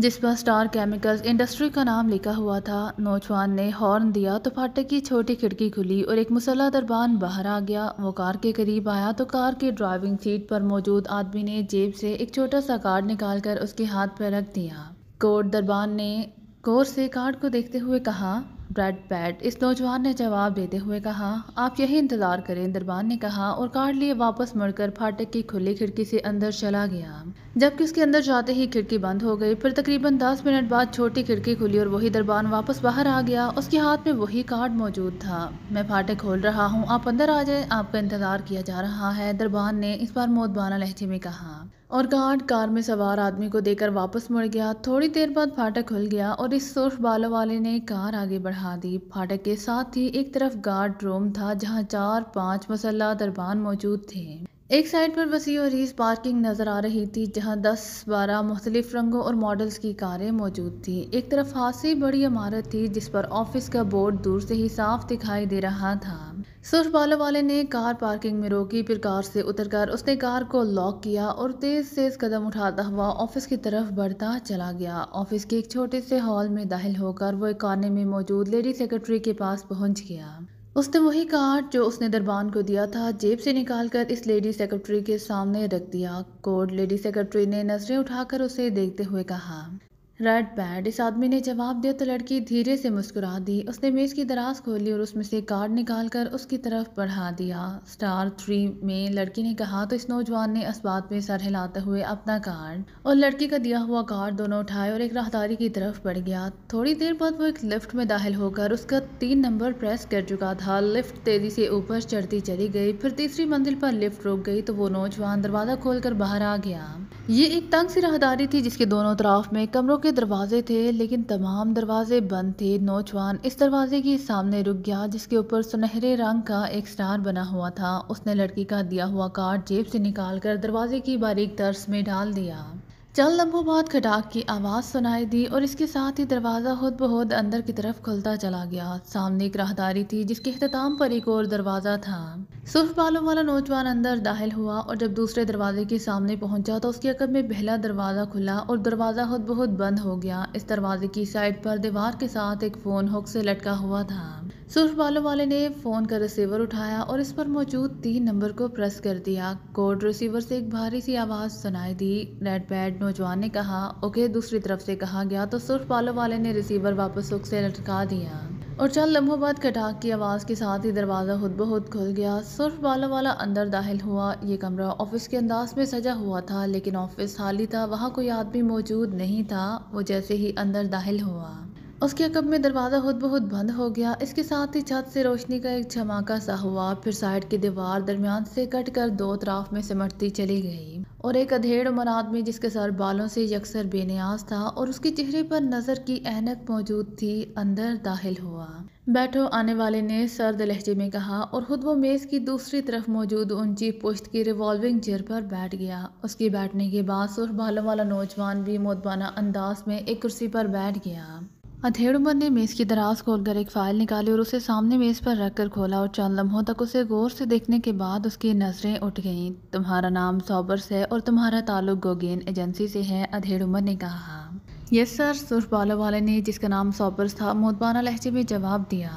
जिस पर स्टार केमिकल्स इंडस्ट्री का नाम लिखा हुआ था नौजवान ने हॉर्न दिया तो फाटक की छोटी खिड़की खुली और एक मुसल्ला दरबान बाहर आ गया वो कार के करीब आया तो कार के ड्राइविंग सीट पर मौजूद आदमी ने जेब से एक छोटा सा कार्ड निकाल कर उसके हाथ पर रख दिया कोर्ट दरबान ने कोर से कार्ड को देखते हुए कहा ब्रेड पैड इस नौजवान ने जवाब देते हुए कहा आप यही इंतज़ार करें दरबान ने कहा और कार्ड लिए वापस मुड़कर फाटक की खुली खिड़की से अंदर चला गया जबकि उसके अंदर जाते ही खिड़की बंद हो गई फिर तकरीबन दस मिनट बाद छोटी खिड़की खुली और वही दरबान वापस बाहर आ गया उसके हाथ में वही कार्ड मौजूद था मैं फाटे खोल रहा हूँ आप अंदर आ जाए आपका इंतजार किया जा रहा है दरबान ने इस बार मोतबाना लहजे में कहा और गार्ड कार में सवार आदमी को देकर वापस मुड़ गया थोड़ी देर बाद फाटक खुल गया और इस सुर्ख बालों वाले ने कार आगे बढ़ा दी फाटक के साथ ही एक तरफ गार्ड रूम था जहां चार पांच मसल्ला दरबान मौजूद थे एक साइड पर वसी और रीस पार्किंग नज़र आ रही थी जहां 10 बारह मुख्तलिफ रंगों और मॉडल्स की कारें मौजूद थी एक तरफ हादसे बड़ी इमारत थी जिस पर ऑफिस का बोर्ड दूर से ही साफ दिखाई दे रहा था सुरख बालों वाले ने कार पार्किंग में रोकी फिर कार से उतरकर उसने कार को लॉक किया और तेज़ तेज़ कदम उठाता हुआ ऑफिस की तरफ बढ़ता चला गया ऑफिस के एक छोटे से हॉल में दाखिल होकर वो एक कारने में मौजूद लेडी सेक्रेटरी के पास पहुंच गया उसने वही कार्ड जो उसने दरबान को दिया था जेब से निकालकर इस लेडी सेक्रेटरी के सामने रख दिया कोड लेडी सेक्रेटरी ने नज़रें उठाकर उसे देखते हुए कहा रेड पैड इस आदमी ने जवाब दिया तो लड़की धीरे से मुस्कुरा दी उसने मेज़ की दराज खोली और उसमें से कार्ड निकाल कर उसकी तरफ बढ़ा दिया स्टार थ्री में लड़की ने कहा तो इस नौजवान ने इस बात में सर हिलाते हुए अपना कार्ड और लड़की का दिया हुआ कार्ड दोनों उठाए और एक राहदारी की तरफ बढ़ गया थोड़ी देर बाद वो एक लिफ्ट में दाखिल होकर उसका तीन नंबर प्रेस कर चुका था लिफ्ट तेज़ी से ऊपर चढ़ती चली गई फिर तीसरी मंजिल पर लिफ्ट रुक गई तो वो नौजवान दरवाज़ा खोलकर बाहर आ गया ये एक तंग सी राहदारी थी जिसके दोनों तरफ में कमरों के के दरवाजे थे लेकिन तमाम दरवाजे बंद थे नौजवान इस दरवाजे के सामने रुक गया जिसके ऊपर सुनहरे रंग का एक स्टार बना हुआ था उसने लड़की का दिया हुआ कार्ड जेब से निकाल कर दरवाजे की बारीक तर्स में डाल दिया चंद लम्बो बाद खटाक की आवाज़ सुनाई दी और इसके साथ ही दरवाज़ा खुद बहुत अंदर की तरफ खुलता चला गया सामने एक राहदारी थी जिसके अख्ताम पर एक और दरवाज़ा था सुर्ख बालों वाला नौजवान अंदर दाखिल हुआ और जब दूसरे दरवाजे के सामने पहुंचा तो उसके अकब में पहला दरवाज़ा खुला और दरवाज़ा खुद बहुत बंद हो गया इस दरवाजे की साइड पर दीवार के साथ एक फ़ोन हुक से लटका हुआ था सुर्ख बालों वाले ने फ़ोन का रिसीवर उठाया और इस पर मौजूद तीन नंबर को प्रेस कर दिया कोड रिसीवर से एक भारी सी आवाज़ सुनाई दी रेड पैड नौजवान ने कहा ओके दूसरी तरफ से कहा गया तो सुर्ख बालों वाले ने रिसीवर वापस उख से लटका दिया और चल लम्हों बाद कटाक की आवाज़ के साथ ही दरवाज़ा खुद बहुत खुल गया सुर्ख बालों वाला अंदर दाखिल हुआ ये कमरा ऑफिस के अंदाज में सजा हुआ था लेकिन ऑफिस खाली था वहाँ कोई आदमी मौजूद नहीं था वो जैसे ही अंदर दाखिल हुआ उसके अकब में दरवाज़ा खुद बहुत बंद हो गया इसके साथ ही छत से रोशनी का एक झमाका सा हुआ फिर साइड की दीवार दरमियान से कट कर दो तराफ में सिमटती चली गई और एक अधेड़ उम्र आदमी जिसके सर बालों से यकसर बेनियाज था और उसके चेहरे पर नज़र की एहनक मौजूद थी अंदर दाखिल हुआ बैठो आने वाले ने सर्द लहजे में कहा और खुद वो मेज़ की दूसरी तरफ मौजूद ऊंची पुश्त की रिवॉल्विंग चेयर पर बैठ गया उसके बैठने के बाद सुरख बालों वाला नौजवान भी मोदबाना अंदाज में एक कुर्सी पर बैठ गया अधेड़ उमर ने मेज़ की दराज खोलकर एक फ़ाइल निकाली और उसे सामने मेज़ पर रखकर खोला और चंद लम्हों तक उसे गौर से देखने के बाद उसकी नज़रें उठ गईं तुम्हारा नाम सॉबर्स है और तुम्हारा ताल्लुक गोगेन एजेंसी से है अधेड़ उमर ने कहा यस सर सुरपालो वाले ने जिसका नाम सॉबर्स था मोतबाना लहजे में जवाब दिया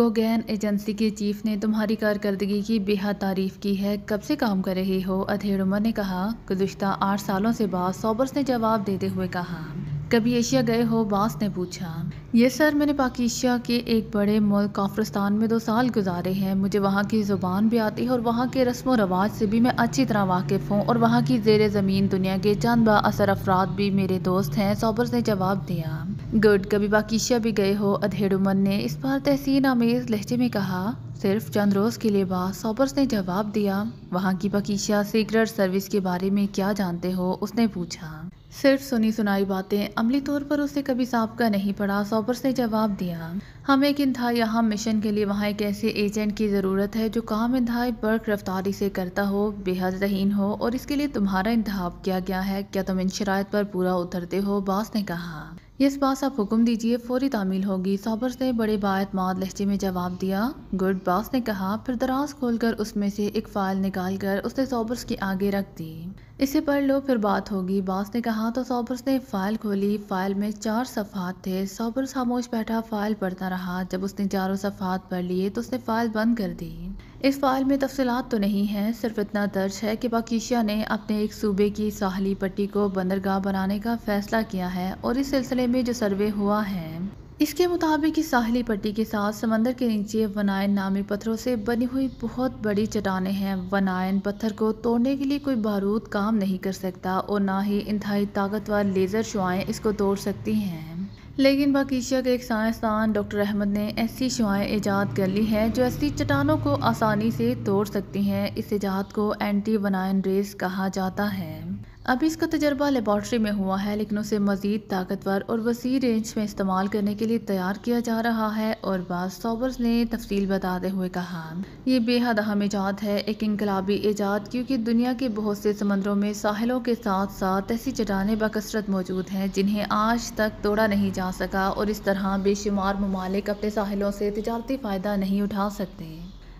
गोगैन एजेंसी के चीफ ने तुम्हारी कारकर्दगी की बेहद तारीफ की है कब से काम कर रही हो अधेड़ उमर ने कहा गुजशत आठ सालों से बाद सॉबर्स ने जवाब देते हुए कहा कभी एशिया गए हो बास ने पूछा ये सर मैंने पाकिस्तान के एक बड़े मुल्क काफ्रस्तान में दो साल गुजारे हैं मुझे वहाँ की ज़ुबान भी आती है और वहाँ के रस्म व रवाज से भी मैं अच्छी तरह वाकिफ़ हूँ और वहाँ की जेर ज़मीन दुनिया के चंद असर अफराद भी मेरे दोस्त हैं सोबर ने जवाब दिया गुड कभी पाकिस्तान भी गए हो अधेड़ उमन ने इस बार तहसीन आमेज़ लहजे में कहा सिर्फ चंद रोज़ के लिए बाद सॉबर्स ने जवाब दिया वहाँ की पकीशा सीक्रेट सर्विस के बारे में क्या जानते हो उसने पूछा सिर्फ सुनी सुनाई बातें अमली तौर पर उसे कभी सबका नहीं पड़ा सॉपर्स ने जवाब दिया हमें एक इंतहाई यहाँ मिशन के लिए वहाँ एक ऐसे एजेंट की ज़रूरत है जो काम इंतहाई बर्क रफ्तारी से करता हो बेहद रहीन हो और इसके लिए तुम्हारा इंतहा किया गया है क्या तुम इन शरात पर पूरा उतरते हो बास ने कहा यस बास आप हुक्म दीजिए फौरी तामील होगी सॉबर्स ने बड़े बातमाद लहजे में जवाब दिया गुड बास ने कहा फिर दराज खोलकर उसमें से एक फाइल निकाल कर उसने सॉबर्स की आगे रख दी इसे पढ़ लो फिर बात होगी बास ने कहा तो सॉबर्स ने फाइल खोली फाइल में चार सफ़ात थे सॉबर्स खामोश बैठा फाइल पढ़ता रहा जब उसने चारों सफ़ात पढ़ लिए तो उसने फाइल बंद कर दी इस फाइल में तफसलत तो नहीं है सिर्फ इतना दर्ज है कि पाकिशिया ने अपने एक सूबे की साहली पट्टी को बंदरगाह बनाने का फैसला किया है और इस सिलसिले में जो सर्वे हुआ है इसके मुताबिक इस साहली पट्टी के साथ समंदर के नीचे वनायन नामी पत्थरों से बनी हुई बहुत बड़ी चट्टानें हैं वनायन पत्थर को तोड़ने के लिए कोई बारूद काम नहीं कर सकता और ना ही इंतहाई ताकतवर लेज़र शुआएँ इसको तोड़ सकती हैं लेकिन बाकीशिया के एक साइंसदान डॉक्टर अहमद ने ऐसी शुआएँ ईजाद कर ली हैं जो ऐसी चट्टानों को आसानी से तोड़ सकती हैं इस ईजाद को एंटी बनाइन रेस कहा जाता है अभी इसका तजर्बा लेबॉर्ट्री में हुआ है लेकिन उसे मज़ीद ताकतवर और वसी रेंज में इस्तेमाल करने के लिए तैयार किया जा रहा है और बाद सॉबर्स ने तफसील बताते हुए कहा यह बेहद अहम ईजाद है एक इनकलाबी ईजाद क्योंकि दुनिया के बहुत से समंदरों में साहिलों के साथ साथ ऐसी चटाने बसरत मौजूद हैं जिन्हें आज तक तोड़ा नहीं जा सका और इस तरह बेशुमार ममालिक अपने साहिलों से तजारती फ़ायदा नहीं उठा सकते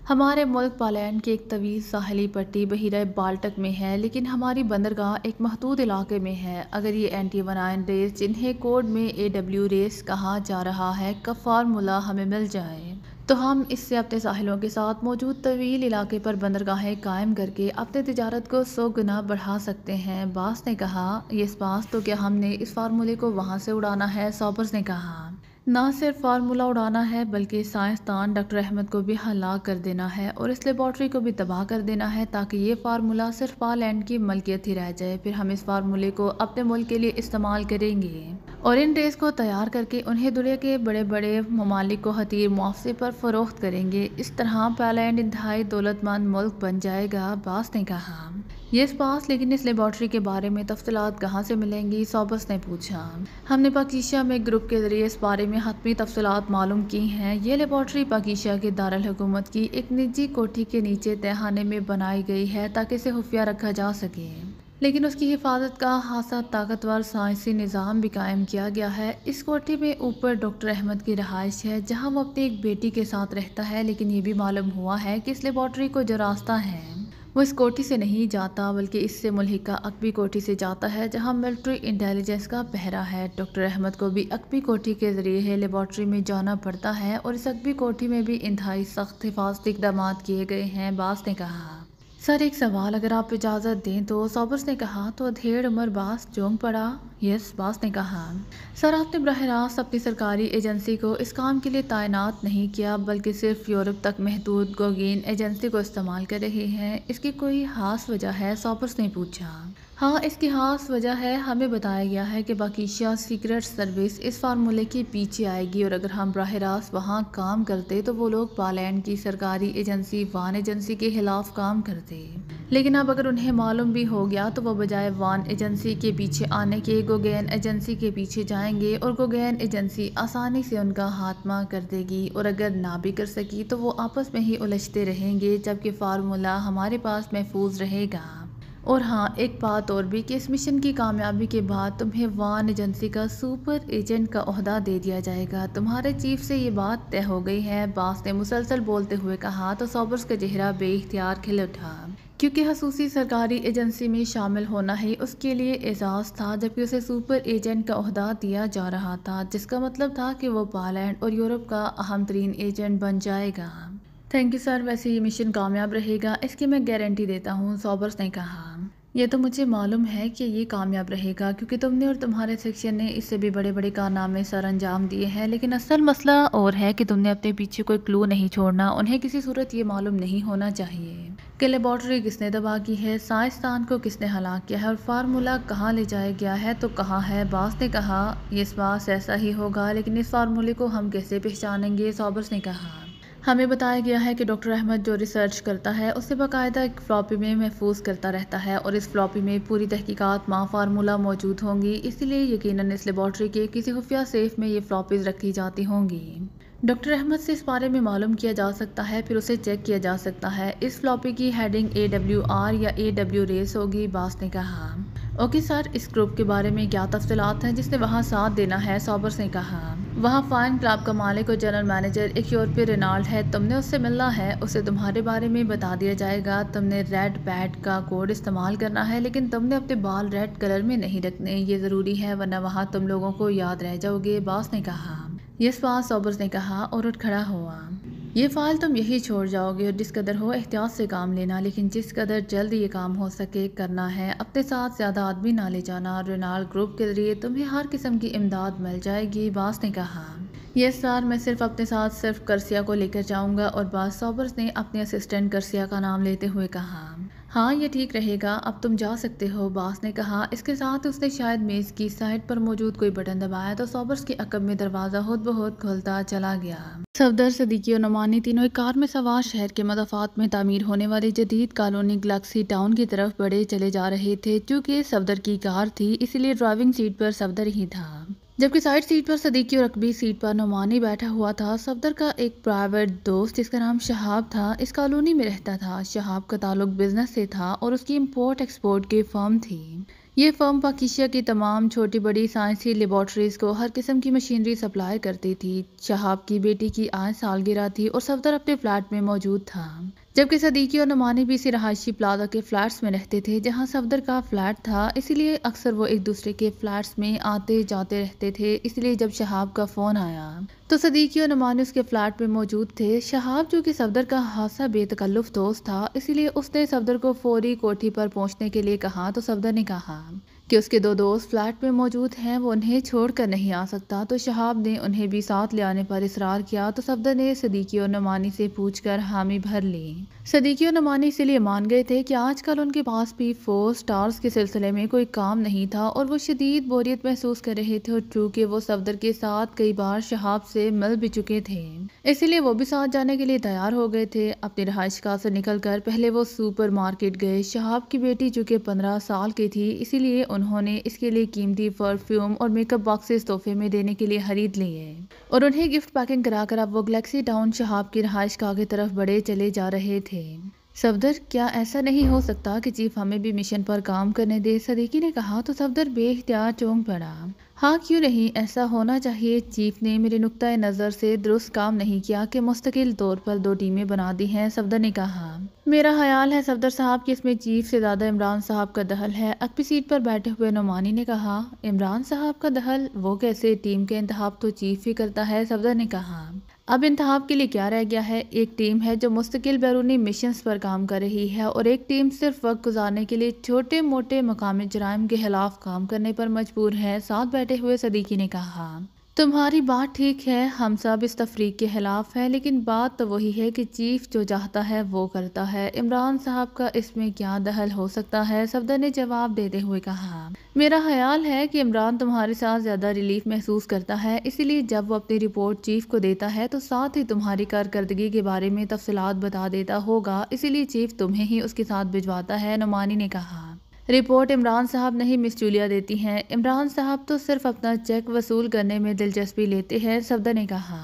हमारे मुल्क पालैन की एक तवीज़ साहली पट्टी बहिर बाल्टक में है लेकिन हमारी बंदरगाह एक महदूद इलाके में है अगर ये एंटी वनाइन रेस जिन्हें कोड में ए डब्ल्यू रेस कहा जा रहा है का फार्मूला हमें मिल जाए तो हम इससे अपने साहिलों के साथ मौजूद तवील इलाके पर बंदरगाहें कायम करके अपने तजारत को सौ गुना बढ़ा सकते हैं बास ने कहा ये इस बास तो क्या हमने इस फार्मूले को वहाँ से उड़ाना है सॉबर्स ने कहा ना सिर्फ फार्मूला उड़ाना है बल्कि साइंसदान डॉक्टर अहमद को भी हलाक कर देना है और इस लेबॉर्ट्री को भी तबाह कर देना है ताकि ये फार्मूला सिर्फ पालैंड की मलकियत ही रह जाए फिर हम इस फार्मूले को अपने मुल्क के लिए इस्तेमाल करेंगे और इन रेस को तैयार करके उन्हें दुनिया के बड़े बड़े ममालिक को हतीर मुआवजे पर फरोख्त करेंगे इस तरह पालैंड इंतहाई दौलतमंद मुल्क बन जाएगा बास ने कहा ये पास लेकिन इस लेबॉर्ट्री के बारे में तफसलत कहाँ से मिलेंगी सोबस ने पूछा हमने पाकिशिया में ग्रुप के ज़रिए इस बारे में हतमी तफसलत मालूम की हैं ये लेबॉर्ट्री पाकिशिया के दारकूमत की एक निजी कोठी के नीचे तहाने में बनाई गई है ताकि इसे खुफिया रखा जा सके लेकिन उसकी हिफाजत का खासा ताकतवर साइंसी निज़ाम भी कायम किया गया है इस कोठी में ऊपर डॉक्टर अहमद की रहाइश है जहां वो अपनी एक बेटी के साथ रहता है लेकिन ये भी मालूम हुआ है कि इस लेबॉर्ट्री को जो रास्ता है वो इस कोठी से नहीं जाता बल्कि इससे मुलहिका अकबी कोठी से जाता है जहां मिलिट्री इंटेलिजेंस का पहरा है डॉक्टर अहमद को भी अकबी कोठी के ज़रिए लेबॉर्ट्री में जाना पड़ता है और इस अकबी कोठी में भी इंतहाई सख्त हिफाजती इकदाम किए गए हैं बास ने कहा सर एक सवाल अगर आप इजाज़त दें तो सॉबर्स ने कहा तो अधेड़ उम्र बास जोंग पड़ा यस बास ने कहा सर आपने बरह रास्त अपनी सरकारी एजेंसी को इस काम के लिए तैनात नहीं किया बल्कि सिर्फ यूरोप तक महदूद गोगीन एजेंसी को इस्तेमाल कर रही है इसकी कोई खास वजह है सॉबर्स ने पूछा हाँ इसकी खास वजह है हमें बताया गया है कि बाकीशिया सीक्रेट सर्विस इस फार्मूले के पीछे आएगी और अगर हम बरह रास्त वहाँ काम करते तो वो लोग पालैंड की सरकारी एजेंसी वान एजेंसी के खिलाफ काम करते लेकिन अब अगर उन्हें मालूम भी हो गया तो वो बजाय वान एजेंसी के पीछे आने के गोगैन एजेंसी के पीछे जाएंगे और गोगैन एजेंसी आसानी से उनका हाथमा कर देगी और अगर ना भी कर सकी तो वो आपस में ही उलझते रहेंगे जबकि फार्मूला हमारे पास महफूज रहेगा और हाँ एक बात और भी कि इस मिशन की कामयाबी के बाद तुम्हें वान एजेंसी का सुपर एजेंट का अहदा दे दिया जाएगा तुम्हारे चीफ से ये बात तय हो गई है बास ने मुसलसल बोलते हुए कहा तो सॉबर्स का चेहरा बेख्तियार खिल उठा क्योंकि खसूसी सरकारी एजेंसी में शामिल होना ही उसके लिए एजाज़ था जबकि उसे सुपर एजेंट का अहदा दिया जा रहा था जिसका मतलब था कि वो पोलैंड और यूरोप का अहम तरीन एजेंट बन जाएगा थैंक यू सर वैसे ये मिशन कामयाब रहेगा इसकी मैं गारंटी देता हूँ सॉबर्स ने कहा हाँ। ये तो मुझे मालूम है कि ये कामयाब रहेगा क्योंकि तुमने और तुम्हारे सेक्शन ने इससे भी बड़े बड़े कारनामे सर अंजाम दिए हैं लेकिन असल मसला और है कि तुमने अपने पीछे कोई क्लू नहीं छोड़ना उन्हें किसी सूरत ये मालूम नहीं होना चाहिए कि लेबॉर्टरी किसने दबा की है साइंसदान को किसने हलाक किया है और फार्मूला कहाँ ले जाया गया है तो कहाँ है बास ने कहा इस बास ऐसा ही होगा लेकिन इस फार्मूले को हम कैसे पहचानेंगे सॉबर्स ने कहा हमें बताया गया है कि डॉक्टर अहमद जो रिसर्च करता है उसे बाकायदा एक फ्लॉपी में महफूज करता रहता है और इस फ्लॉपी में पूरी तहकीकात माँ फार्मूला मौजूद होंगी इसीलिए यकीनन इस लेबॉटरी के किसी खुफिया सेफ में ये फ्लॉपीज़ रखी जाती होंगी डॉक्टर अहमद से इस बारे में मालूम किया जा सकता है फिर उसे चेक किया जा सकता है इस फ्लॉपी की हेडिंग ए डब्ल्यू आर या ए डब्ल्यू रेस होगी बास ने कहा ओके सर इस ग्रुप के बारे में क्या तफसलत हैं जिसने वहाँ साथ देना है सॉबर्स ने कहा वहाँ फाइन क्लब का मालिक और जनरल मैनेजर एक यूरोपीय रेनाल्ड है तुमने उससे मिलना है उसे तुम्हारे बारे में बता दिया जाएगा तुमने रेड पैड का कोड इस्तेमाल करना है लेकिन तुमने अपने बाल रेड कलर में नहीं रखने ये ज़रूरी है वरना वहाँ तुम लोगों को याद रह जाओगे बॉस ने कहा यशवा सोबर्स ने कहा और उठ खड़ा हुआ ये फाइल तुम यही छोड़ जाओगे और जिस कदर हो एहतियात से काम लेना लेकिन जिस कदर जल्द ये काम हो सके करना है अपने साथ ज़्यादा आदमी ना ले जाना रेनाल्ड ग्रुप के ज़रिए तुम्हें हर किस्म की इमदाद मिल जाएगी बास ने कहा ये सर मैं सिर्फ अपने साथ सिर्फ करसिया को लेकर जाऊंगा और बास सोबर्स ने अपने असिस्टेंट करसिया का नाम लेते हुए कहा हाँ ये ठीक रहेगा अब तुम जा सकते हो बास ने कहा इसके साथ उसने शायद मेज़ की साइड पर मौजूद कोई बटन दबाया तो सॉबर्स के अकब में दरवाज़ा खुद बहुत खुलता चला गया सफदर सदीकी और नमानी तीनों एक कार में सवार शहर के मदाफात में तमीर होने वाली जदीद कॉलोनी गलेक्सी टाउन की तरफ बड़े चले जा रहे थे चूँकि सफदर की कार थी इसलिए ड्राइविंग सीट पर सफदर ही था जबकि साइड सीट पर सदीकी और अकबी सीट पर नुमानी बैठा हुआ था सफदर का एक प्राइवेट दोस्त जिसका नाम शहाब था इस कॉलोनी में रहता था शहाब का ताल्लुक बिजनेस से था और उसकी इम्पोर्ट एक्सपोर्ट की फर्म थी ये फर्म पाकिशिया की तमाम छोटी बड़ी साइंसी लेबॉर्टरीज को हर किस्म की मशीनरी सप्लाई करती थी शहाब की बेटी की आज सालगिरह थी और सफदर अपने फ्लैट में मौजूद था जबकि सदीकी और नुमानी भी इसी रहायशी प्लाजा के फ्लैट्स में रहते थे जहां सफदर का फ्लैट था इसीलिए अक्सर वो एक दूसरे के फ्लैट्स में आते जाते रहते थे इसलिए जब शहाब का फ़ोन आया तो सदीकी और नुमानी उसके फ्लैट में मौजूद थे शहाब जो कि सफदर का हादसा बेतकल्लुफ़ दोस्त था इसीलिए उसने सफदर को फौरी कोठी पर पहुंचने के लिए कहा तो सफदर ने कहा कि उसके दो दोस्त फ्लैट में मौजूद हैं वो उन्हें छोड़ कर नहीं आ सकता तो शहाब ने उन्हें भी साथ ले आने पर इसरार किया तो सफदर ने सदीकी और नमानी से पूछ कर हामी भर ली सदीकियों नमानी इसीलिए मान गए थे कि आजकल उनके पास भी फोर स्टार्स के सिलसिले में कोई काम नहीं था और वो शदीद बोरियत महसूस कर रहे थे और चूँकि वो सफदर के साथ कई बार शहाब से मिल भी चुके थे इसीलिए वो भी साथ जाने के लिए तैयार हो गए थे अपनी रहाइश का से निकल कर पहले वो सुपर मार्केट गए शहाब की बेटी चूँकि पंद्रह साल की थी इसीलिए उन्होंने इसके लिए कीमती परफ्यूम और मेकअप बॉक्सेस तोहफे में देने के लिए खरीद लिए और उन्हें गिफ्ट पैकिंग कराकर अब वो गलेक्सी टाउन शहाब की रहाइश का की तरफ बड़े चले जा रहे थे थे सफदर क्या ऐसा नहीं हो सकता कि चीफ हमें भी मिशन पर काम करने दे सदीकी ने कहा तो सफदर बेख्तियार चौंक पड़ा हाँ क्यों नहीं ऐसा होना चाहिए चीफ ने मेरे नुकता नज़र से दुरुस्त काम नहीं किया कि मुस्तकिल तौर पर दो टीमें बना दी हैं सफदर ने कहा मेरा ख्याल है सफदर साहब कि इसमें चीफ से ज़्यादा इमरान साहब का दहल है अकबी सीट पर बैठे हुए नुमानी ने कहा इमरान साहब का दहल वो कैसे टीम के इंतहा तो चीफ ही करता है सफदर ने कहा अब इंतहाब के लिए क्या रह गया है एक टीम है जो मुस्तकिल बैरूनी मिशंस पर काम कर रही है और एक टीम सिर्फ वक्त गुजारने के लिए छोटे मोटे मकामी जराइम के खिलाफ काम करने पर मजबूर है साथ बैठे हुए सदीकी ने कहा तुम्हारी बात ठीक है हम सब इस तफरीक के ख़िलाफ़ हैं लेकिन बात तो वही है कि चीफ जो चाहता है वो करता है इमरान साहब का इसमें क्या दहल हो सकता है सफदर ने जवाब देते हुए कहा मेरा ख्याल है कि इमरान तुम्हारे साथ ज़्यादा रिलीफ महसूस करता है इसीलिए जब वो अपनी रिपोर्ट चीफ को देता है तो साथ ही तुम्हारी कारकर्दगी के बारे में तफसलत बता देता होगा इसीलिए चीफ तुम्हें ही उसके साथ भिजवाता है नुमानी ने कहा रिपोर्ट इमरान साहब नहीं मिस जूलिया देती हैं इमरान साहब तो सिर्फ अपना चेक वसूल करने में दिलचस्पी लेते हैं सफदर ने कहा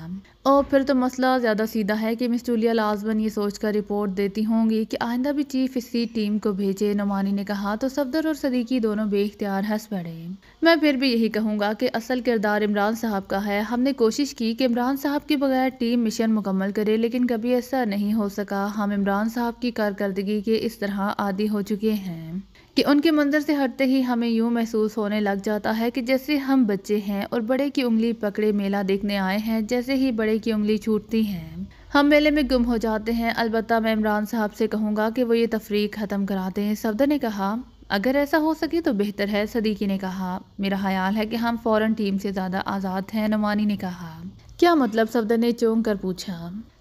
और फिर तो मसला ज़्यादा सीधा है कि मिस जूलिया लाजमन ये सोचकर रिपोर्ट देती होंगी कि आइंदा भी चीफ इसी टीम को भेजे नुमानी ने कहा तो सफदर और सदीकी दोनों बेख्तियार हंस पड़े मैं फिर भी यही कहूँगा कि असल किरदार इमरान साहब का है हमने कोशिश की कि इमरान साहब के बगैर टीम मिशन मुकम्मल करे लेकिन कभी ऐसा नहीं हो सका हम इमरान साहब की कारकर्दगी के इस तरह आदि हो चुके हैं कि उनके मंजर से हटते ही हमें यूँ महसूस होने लग जाता है कि जैसे हम बच्चे हैं और बड़े की उंगली पकड़े मेला देखने आए हैं जैसे ही बड़े की उंगली छूटती है हम मेले में गुम हो जाते हैं अलबत् मैं इमरान साहब से कहूँगा कि वो ये तफरी ख़त्म करा दें सफदर ने कहा अगर ऐसा हो सके तो बेहतर है सदीकी ने कहा मेरा ख्याल है कि हम फ़ौरन टीम से ज़्यादा आज़ाद हैं नमानी ने कहा क्या मतलब सफदर ने चौंक कर पूछा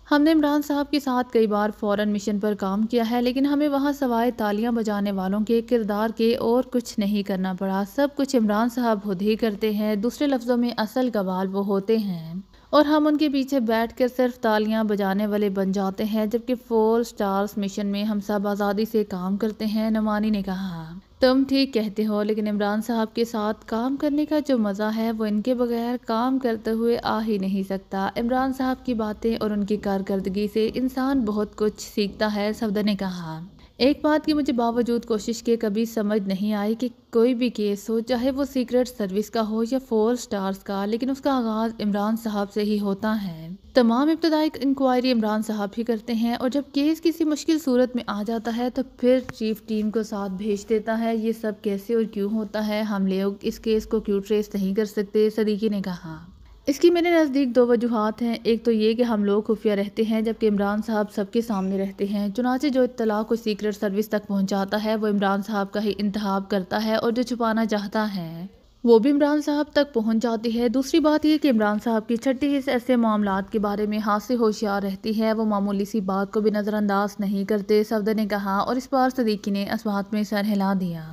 हमने इमरान साहब के साथ कई बार फॉरेन मिशन पर काम किया है लेकिन हमें वहाँ सवाए तालियां बजाने वालों के किरदार के और कुछ नहीं करना पड़ा सब कुछ इमरान साहब खुद ही करते हैं दूसरे लफ्ज़ों में असल गवाल वो होते हैं और हम उनके पीछे बैठकर सिर्फ तालियां बजाने वाले बन जाते हैं जबकि फोर स्टार्स मिशन में हम सब आज़ादी से काम करते हैं नमानी ने कहा तुम ठीक कहते हो लेकिन इमरान साहब के साथ काम करने का जो मज़ा है वो इनके बगैर काम करते हुए आ ही नहीं सकता इमरान साहब की बातें और उनकी कारकर्दगी से इंसान बहुत कुछ सीखता है सफदर ने कहा एक बात की मुझे बावजूद कोशिश के कभी समझ नहीं आई कि कोई भी केस हो चाहे वो सीक्रेट सर्विस का हो या फोर स्टार्स का लेकिन उसका आगाज़ इमरान साहब से ही होता है तमाम इब्तदाई इंक्वायरी इमरान साहब ही करते हैं और जब केस किसी मुश्किल सूरत में आ जाता है तो फिर चीफ टीम को साथ भेज देता है ये सब कैसे और क्यों होता है हम लोग इस केस को क्यों ट्रेस नहीं कर सकते सदीकी ने कहा इसकी मेरे नज़दीक दो वजूहत हैं एक तो ये कि हम लोग खुफिया रहते हैं जबकि इमरान साहब सबके सामने रहते हैं चुनाचे जो इतला को सीक्रेट सर्विस तक पहुंचाता है वो इमरान साहब का ही इंतहाब करता है और जो छुपाना चाहता है वो भी इमरान साहब तक पहुंच जाती है दूसरी बात यह कि इमरान साहब की छठी हिस्स ऐसे मामला के बारे में हाथ से होशियार रहती है वो मामूली सी बात को भी नज़रअंदाज नहीं करते सफदर ने कहा और इस बार सदीकी ने इस में सर हिला दिया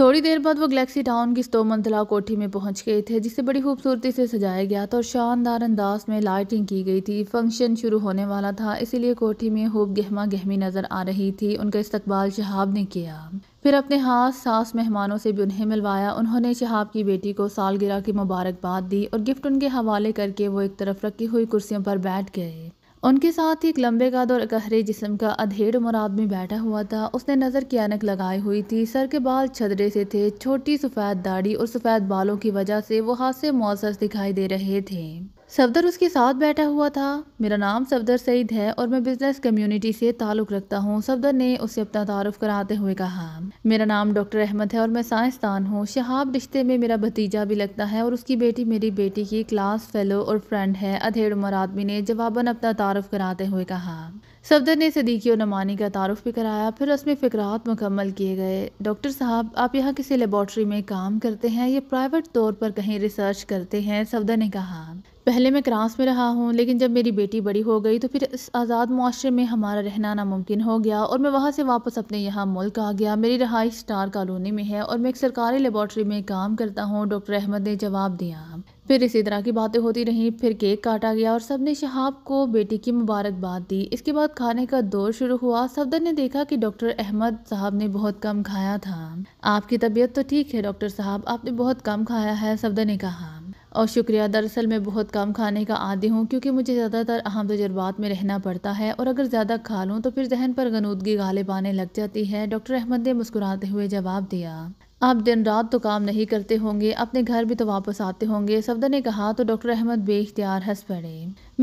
थोड़ी देर बाद वो गलेक्सी टाउन की दो मंजिला कोठी में पहुंच गए थे जिसे बड़ी खूबसूरती से सजाया गया था और शानदार अंदाज में लाइटिंग की गई थी फंक्शन शुरू होने वाला था इसीलिए कोठी में खूब गहमा गहमी नज़र आ रही थी उनका इस्तकबाल शहाब ने किया फिर अपने हाथ सास मेहमानों से भी उन्हें मिलवाया उन्होंने शहाब की बेटी को सालगिरह की मुबारकबाद दी और गिफ्ट उनके हवाले करके वो एक तरफ रखी हुई कुर्सियों पर बैठ गए उनके साथ एक लंबे गाद और गहरे जिस्म का अधेड़ उम्र आदमी बैठा हुआ था उसने नज़र की अनक लगाई हुई थी सर के बाल छदरे से थे छोटी सफ़ेद दाढ़ी और सफ़ेद बालों की वजह से वो हाथ से मौसर दिखाई दे रहे थे सफदर उसके साथ बैठा हुआ था मेरा नाम सफदर सईद है और मैं बिजनेस कम्युनिटी से ताल्लुक़ रखता हूँ सफदर ने उसे अपना तारफ़ कराते हुए कहा मेरा नाम डॉक्टर अहमद है और मैं साइंसदान हूँ शहाब रिश्ते में मेरा भतीजा भी लगता है और उसकी बेटी मेरी बेटी की क्लास फेलो और फ्रेंड है अधेड़ उमर आदमी ने जवाबन अपना तारफ़ कराते हुए कहा सफदर ने सदीकी और नमानी का तारफ़ भी कराया फिर उसमें फ़िक्रात मुकम्मल किए गए डॉक्टर साहब आप यहाँ किसी लेबॉर्ट्री में काम करते हैं या प्राइवेट तौर पर कहीं रिसर्च करते हैं सफदर ने कहा पहले मैं क्रांस में रहा हूँ लेकिन जब मेरी बेटी बड़ी हो गई तो फिर इस आज़ाद माशरे में हमारा रहना नामुमकिन हो गया और मैं वहाँ से वापस अपने यहाँ मुल्क आ गया मेरी रहाई स्टार कॉलोनी में है और मैं एक सरकारी लेबॉर्ट्री में काम करता हूँ डॉक्टर अहमद ने जवाब दिया फिर इसी तरह की बातें होती रहीं फिर केक काटा गया और सब ने शहाब को बेटी की मुबारकबाद दी इसके बाद खाने का दौर शुरू हुआ सफदर ने देखा कि डॉक्टर अहमद साहब ने बहुत कम खाया था आपकी तबीयत तो ठीक है डॉक्टर साहब आपने बहुत कम खाया है सफदर ने कहा और शुक्रिया दरअसल मैं बहुत कम खाने का आदि हूँ क्योंकि मुझे ज़्यादातर अहम तजर्बात में रहना पड़ता है और अगर ज़्यादा खा लूँ तो फिर जहन पर गनूदगी गाले पाने लग जाती है डॉक्टर अहमद ने मुस्कुराते हुए जवाब दिया आप दिन रात तो काम नहीं करते होंगे अपने घर भी तो वापस आते होंगे सफदर ने कहा तो डॉक्टर अहमद बेख्तियार हंस पड़े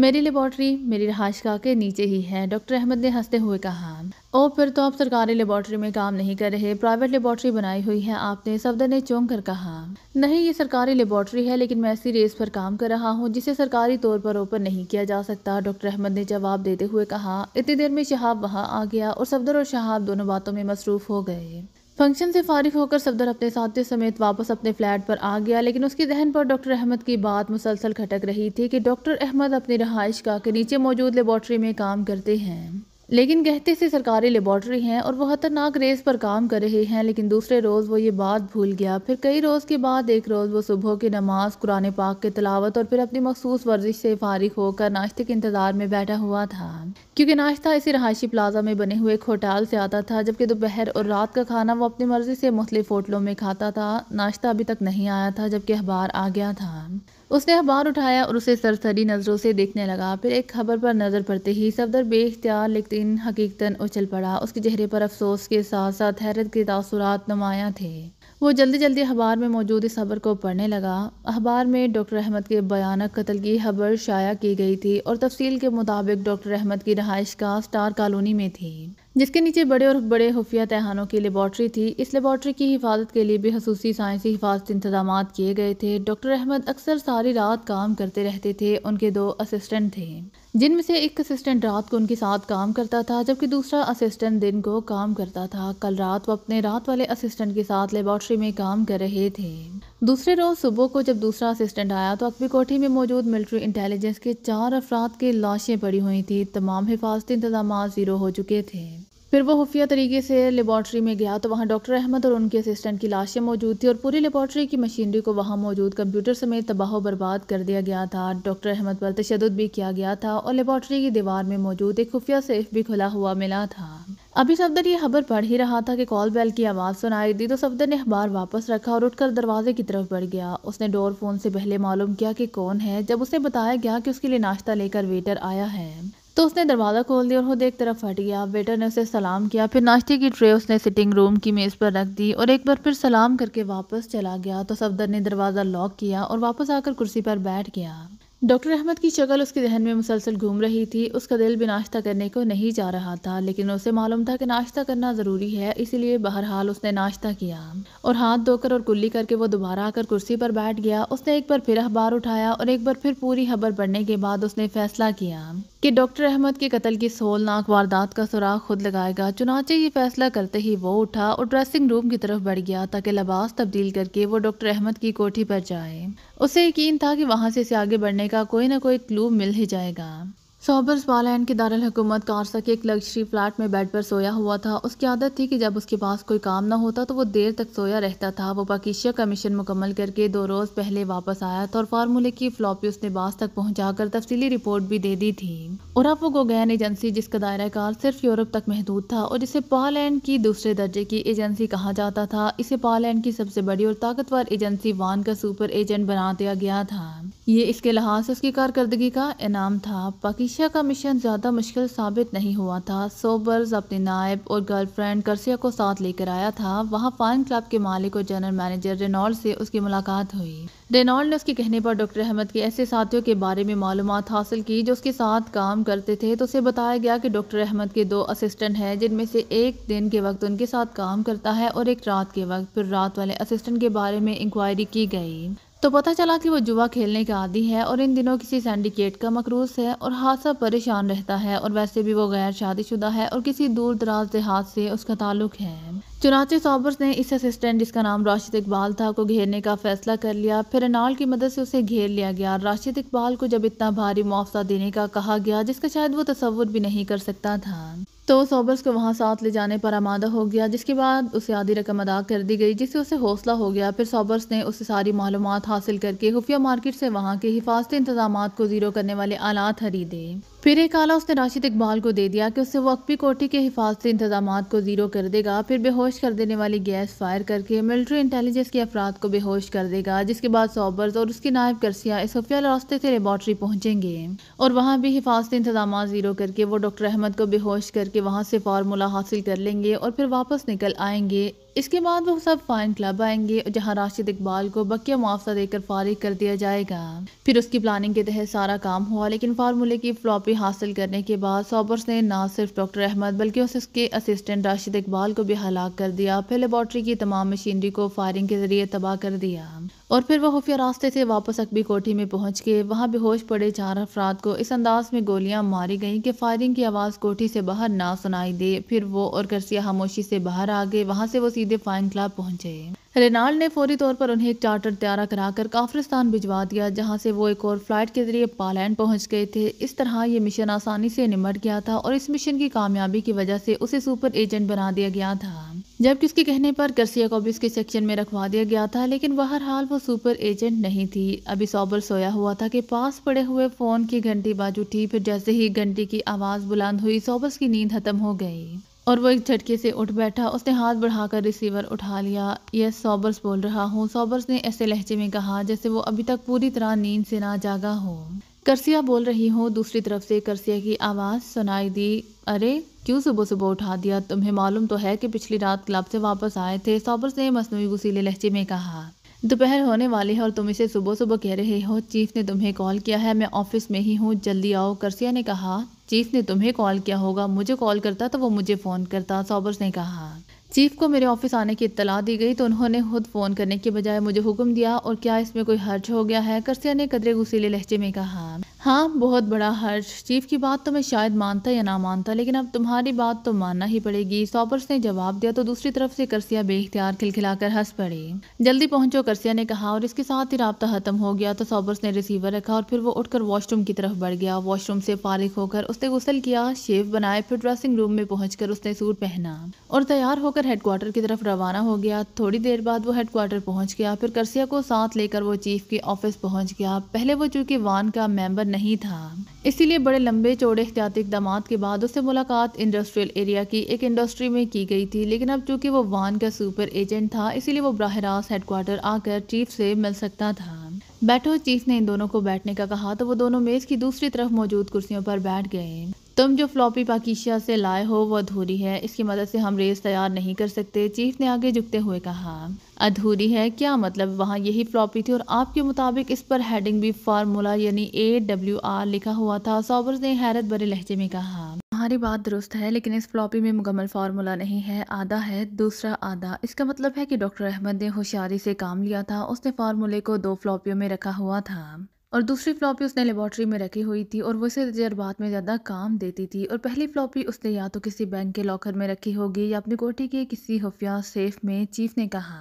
मेरी लेबॉर्टरी मेरी रहाश का के नीचे ही है डॉक्टर अहमद ने हंसते हुए कहा ओ फिर तो आप सरकारी लेबॉर्टरी में काम नहीं कर रहे प्राइवेट लेबॉर्टरी बनाई हुई है आपने सफदर ने चौंक कर कहा नहीं ये सरकारी लेबॉर्टरी है लेकिन मैं ऐसी रेस पर काम कर रहा हूँ जिसे सरकारी तौर पर ओपन नहीं किया जा सकता डॉक्टर अहमद ने जवाब देते हुए कहा इतनी देर में शहाब वहाँ आ गया और सफदर और शहाब दोनों बातों में मसरूफ़ हो गए फंक्शन से फारिग होकर सफदर अपने साथियों समेत वापस अपने फ्लैट पर आ गया लेकिन उसके जहन पर डॉक्टर अहमद की बात मुसलसल खटक रही थी कि डॉक्टर अहमद अपनी रहाइश का के नीचे मौजूद लेबॉर्ट्री में काम करते हैं लेकिन गहते से सरकारी लेबॉर्टरी हैं और वह खतरनाक रेस पर काम कर रहे हैं लेकिन दूसरे रोज़ वो ये बात भूल गया फिर कई रोज़ के बाद एक रोज़ वो सुबह की नमाज कुरान पाक के तलावत और फिर अपनी मखसूस वर्जिश से फारिग होकर नाश्ते के इंतज़ार में बैठा हुआ था क्योंकि नाश्ता इसी रहायशी प्लाजा में बने हुए एक होटल से आता था जबकि दोपहर और रात का खाना वो अपनी मर्ज़ी से मुख्तलिफ होटलों में खाता था नाश्ता अभी तक नहीं आया था जबकि अखबार आ गया था उसने अखबार उठाया और उसे सरसरी नज़रों से देखने लगा फिर एक खबर पर नज़र पड़ते ही सफदर बेख्तियार लेकिन हकीकतन उछल पड़ा उसके चेहरे पर अफसोस के साथ साथ हैरत के तासुरात नुमाया थे वो जल्दी जल्दी अखबार में मौजूद इस खबर को पढ़ने लगा अखबार में डॉक्टर अहमद के बयानक कत्ल की खबर शाया की गई थी और तफसील के मुताबिक डॉक्टर अहमद की रहाइश का स्टार कॉलोनी में थी जिसके नीचे बड़े और बड़े खुफिया तहानों की लेबॉर्ट्री थी इस लेबॉर्ट्री की हिफाजत के लिए भी खसूसी साइंसी हिफाजत इंतजाम किए गए थे डॉक्टर अहमद अक्सर सारी रात काम करते रहते थे उनके दो असिस्टेंट थे जिनमें से एक असिस्टेंट रात को उनके साथ काम करता था जबकि दूसरा असिस्टेंट दिन को काम करता था कल रात वो अपने रात वाले असिस्टेंट के साथ लेबॉर्ट्री में काम कर रहे थे दूसरे रोज़ सुबह को जब दूसरा असिस्टेंट आया तो अकबी कोठी में मौजूद मिलिट्री इंटेलिजेंस के चार अफराद की लाशें पड़ी हुई थी तमाम हिफाजती इंतजाम ज़ीरो हो चुके थे फिर वो खुफिया तरीके से लेबॉर्ट्री में गया तो वहाँ डॉक्टर अहमद और उनके असिस्टेंट की लाशें मौजूद थी और पूरी लेबॉर्ट्री की मशीनरी को वहाँ मौजूद कंप्यूटर समेत तबाह बर्बाद कर दिया गया था डॉक्टर अहमद पर तशद भी किया गया था और लेबॉर्ट्री की दीवार में मौजूद एक खुफिया सेफ भी खुला हुआ मिला था अभी सफदर ये खबर पढ़ ही रहा था कि कॉल बेल की आवाज़ सुनाई दी तो सफदर ने अखबार वापस रखा और उठकर दरवाजे की तरफ बढ़ गया उसने डोर फोन से पहले मालूम किया कि कौन है जब उसे बताया गया कि उसके लिए नाश्ता लेकर वेटर आया है तो उसने दरवाज़ा खोल दिया और खुद एक तरफ हट गया वेटर ने उसे सलाम किया फिर नाश्ते की ट्रे उसने सिटिंग रूम की मेज़ पर रख दी और एक बार फिर सलाम करके वापस चला गया तो सफदर ने दरवाज़ा लॉक किया और वापस आकर कुर्सी पर बैठ गया डॉक्टर अहमद की शक्ल उसके जहन में मुसलसल घूम रही थी उसका दिल भी नाश्ता करने को नहीं जा रहा था लेकिन उसे मालूम था कि नाश्ता करना ज़रूरी है इसीलिए बहरहाल उसने नाश्ता किया और हाथ धोकर और कुल्ली करके वो दोबारा आकर कुर्सी पर बैठ गया उसने एक बार फिर अखबार उठाया और एक बार फिर पूरी खबर पढ़ने के बाद उसने फैसला किया कि डॉक्टर अहमद के कत्ल की सोलनाक वारदात का सुराग खुद लगाएगा चुनाचे ये फैसला करते ही वो उठा और ड्रेसिंग रूम की तरफ बढ़ गया ताकि लबास तब्दील करके वो डॉक्टर अहमद की कोठी पर जाए उसे यकीन था कि वहाँ से इसे आगे बढ़ने का कोई ना कोई क्लू मिल ही जाएगा सौबर स्पालैन के दारकूमत कारसा के एक लग्जरी फ्लैट में बेड पर सोया हुआ था उसकी आदत थी कि जब उसके पास कोई काम ना होता तो वो देर तक सोया रहता था वो पाकिशिया का मिशन मुकम्मल करके दो रोज़ पहले वापस आया था और फार्मूले की फ्लॉपी उसने बास तक पहुंचाकर तफसीली रिपोर्ट भी दे दी थी और अब वो गोगैन एजेंसी जिसका दायरा कार सिर्फ यूरोप तक महदूद था और जिसे पालैंड की दूसरे दर्जे की एजेंसी कहा जाता था इसे पालैंड की सबसे बड़ी और ताकतवर एजेंसी वान का सुपर एजेंट बना दिया गया था ये इसके लिहाज से उसकी कारकर्दगी का इनाम था पाकिशा का मिशन ज़्यादा मुश्किल साबित नहीं हुआ था सोबर्स अपने नायब और गर्लफ्रेंड करसिया को साथ लेकर आया था वहाँ फाइन क्लब के मालिक और जनरल मैनेजर रेनॉल्ड से उसकी मुलाकात हुई रेनॉल्ड ने उसके कहने पर डॉक्टर अहमद के ऐसे साथियों के बारे में मालूम हासिल की जो उसके साथ काम करते थे तो उसे बताया गया कि डॉक्टर अहमद के दो असिस्टेंट हैं जिनमें से एक दिन के वक्त उनके साथ काम करता है और एक रात के वक्त फिर रात वाले असिस्टेंट के बारे में इंक्वायरी की गई तो पता चला कि वो जुआ खेलने का आदि है और इन दिनों किसी सेंडिकेट का मकरूज है और हादसा परेशान रहता है और वैसे भी वो गैर शादीशुदा है और किसी दूर दराज देहात से उसका ताल्लुक है चुनाचे सॉबर्स ने इस असिस्टेंट जिसका नाम राशिद इकबाल था को घेरने का फैसला कर लिया फिर अनाल की मदद से उसे घेर लिया गया राशिद इकबाल को जब इतना भारी मुआवजा देने का कहा गया जिसका शायद वो तस्वुर भी नहीं कर सकता था तो सोबर्स को वहाँ साथ ले जाने पर आमादा हो गया जिसके बाद उसे आधी रकम अदा कर दी गई जिससे उसे हौसला हो गया फिर सोबर्स ने उसे सारी मालूम हासिल करके खुफिया मार्केट से वहाँ के हिफाजती इंतजाम को ज़ीरो करने वाले आलात खरीदे फिर एक आला उसने राशिद इकबाल को दे दिया कि उससे वो अकबी कोठी के हिफाजती इंतजाम को ज़ीरो कर देगा फिर बेहोश कर देने वाली गैस फायर करके मिलिट्री इंटेलिजेंस के अफराद को बेहोश कर देगा जिसके बाद सॉबर्स और उसकी नायब करसिया इसोफिया रास्ते से लेबॉर्टरी पहुंचेंगे और वहाँ भी हिफाजती इंतजाम ज़ीरो करके वो डॉक्टर अहमद को बेहोश करके वहाँ से फार्मूला हासिल कर लेंगे और फिर वापस निकल आएंगे इसके बाद वो सब फाइन क्लब आएंगे जहां राशिद इकबाल को बकिया मुआवजा देकर फारिग कर दिया जाएगा फिर उसकी प्लानिंग के तहत सारा काम हुआ लेकिन फार्मूले की फ्लॉपी हासिल करने के बाद सॉबर्स ने ना सिर्फ डॉक्टर अहमद बल्कि उसके असिस्टेंट राशिद इकबाल को भी हलाक कर दिया फिर लेबॉर्ट्री की तमाम मशीनरी को फायरिंग के जरिए तबाह कर दिया और फिर वह खुफिया रास्ते से वापस अकबी कोठी में पहुंच के वहां बेहोश पड़े चार अफराद को इस अंदाज में गोलियां मारी गईं कि फायरिंग की आवाज़ कोठी से बाहर ना सुनाई दे फिर वो और करसिया खामोशी से बाहर आ गए वहां से वो सीधे फाइन क्लब पहुंचे रेनाल्ड ने फौरी तौर पर उन्हें एक चार्टर तैयार कराकर काफ्रिस्तान भिजवा दिया जहां से वो एक और फ्लाइट के जरिए पालैंड पहुंच गए थे इस तरह ये मिशन आसानी से निमट गया था और इस मिशन की कामयाबी की वजह से उसे सुपर एजेंट बना दिया गया था जबकि उसके कहने पर गर्सिया को भी सेक्शन में रखवा दिया गया था लेकिन बहरहाल वो सुपर एजेंट नहीं थी अभी सोबर सोया हुआ था कि पास पड़े हुए फ़ोन की घंटी बाजू थी फिर जैसे ही घंटी की आवाज़ बुलंद हुई सोबर्स की नींद खत्म हो गई और वो एक झटके से उठ बैठा उसने हाथ बढ़ाकर रिसीवर उठा लिया यस सॉबर्स बोल रहा हूँ सॉबर्स ने ऐसे लहजे में कहा जैसे वो अभी तक पूरी तरह नींद से ना जागा हो करसिया बोल रही हूँ दूसरी तरफ से करसिया की आवाज़ सुनाई दी अरे क्यों सुबह सुबह उठा दिया तुम्हें मालूम तो है कि पिछली रात क्लब से वापस आए थे सॉबर्स ने मसनू गुसीले लहजे में कहा दोपहर होने वाली है और तुम इसे सुबह सुबह कह रहे हो चीफ ने तुम्हें कॉल किया है मैं ऑफिस में ही हूँ जल्दी आओ करसिया ने कहा चीफ ने तुम्हें कॉल किया होगा मुझे कॉल करता तो वो मुझे फ़ोन करता सॉबर्स ने कहा चीफ को मेरे ऑफिस आने की इतला दी गई तो उन्होंने खुद फ़ोन करने के बजाय मुझे हुक्म दिया और क्या इसमें कोई हर्ज हो गया है करसिया ने कदरे गुसीले लहजे में कहा हाँ बहुत बड़ा हर्ज चीफ की बात तो मैं शायद मानता या ना मानता लेकिन अब तुम्हारी बात तो मानना ही पड़ेगी सॉपर्स ने जवाब दिया तो दूसरी तरफ से करसिया बेख्तियार खिलखिलाकर हंस पड़े जल्दी पहुंचो करसिया ने कहा और इसके साथ ही रबता खत्म हो गया तो सॉपर्स ने रिसीवर रखा और फिर वो उठकर वॉशरूम की तरफ बढ़ गया वॉशरूम से फारिग होकर उसने गुसल किया शेव बनाए फिर ड्रेसिंग रूम में पहुंचकर उसने सूट पहना और तैयार होकर लेकर हेडक्वार्टर की तरफ रवाना हो गया थोड़ी देर बाद वो हेडक्वार्टर पहुंच गया फिर करसिया को साथ लेकर वो चीफ के ऑफिस पहुंच गया पहले वो चूंकि वान का मेंबर नहीं था इसीलिए बड़े लंबे चौड़े एहतियाती इकदाम के बाद उससे मुलाकात इंडस्ट्रियल एरिया की एक इंडस्ट्री में की गई थी लेकिन अब चूंकि वो वान का सुपर एजेंट था इसीलिए वो बरह रास्त हेडक्वार्टर आकर चीफ से मिल सकता था बैठो चीफ ने इन दोनों को बैठने का कहा तो वो दोनों मेज की दूसरी तरफ मौजूद कुर्सियों पर बैठ गए तुम जो फ्लॉपी पाकिशिया से लाए हो वो अधूरी है इसकी मदद से हम रेस तैयार नहीं कर सकते चीफ ने आगे झुकते हुए कहा अधूरी है क्या मतलब वहाँ यही फ्लॉपी थी और आपके मुताबिक इस पर हेडिंग भी फार्मूला यानी ए डब्ल्यू आर लिखा हुआ था सॉबर्स ने हैरत भरे लहजे में कहा हमारी बात दुरुस्त है लेकिन इस फ्लॉपी में मुकम्मल फार्मूला नहीं है आधा है दूसरा आधा इसका मतलब है कि डॉक्टर अहमद ने होशियारी से काम लिया था उसने फार्मूले को दो फ्लॉपियों में रखा हुआ था और दूसरी फ्लॉपी उसने लेबॉर्ट्री में रखी हुई थी और वो इसे तजर्बात में ज़्यादा काम देती थी और पहली फ्लॉपी उसने या तो किसी बैंक के लॉकर में रखी होगी या अपनी कोठी के किसी खुफिया सेफ में चीफ ने कहा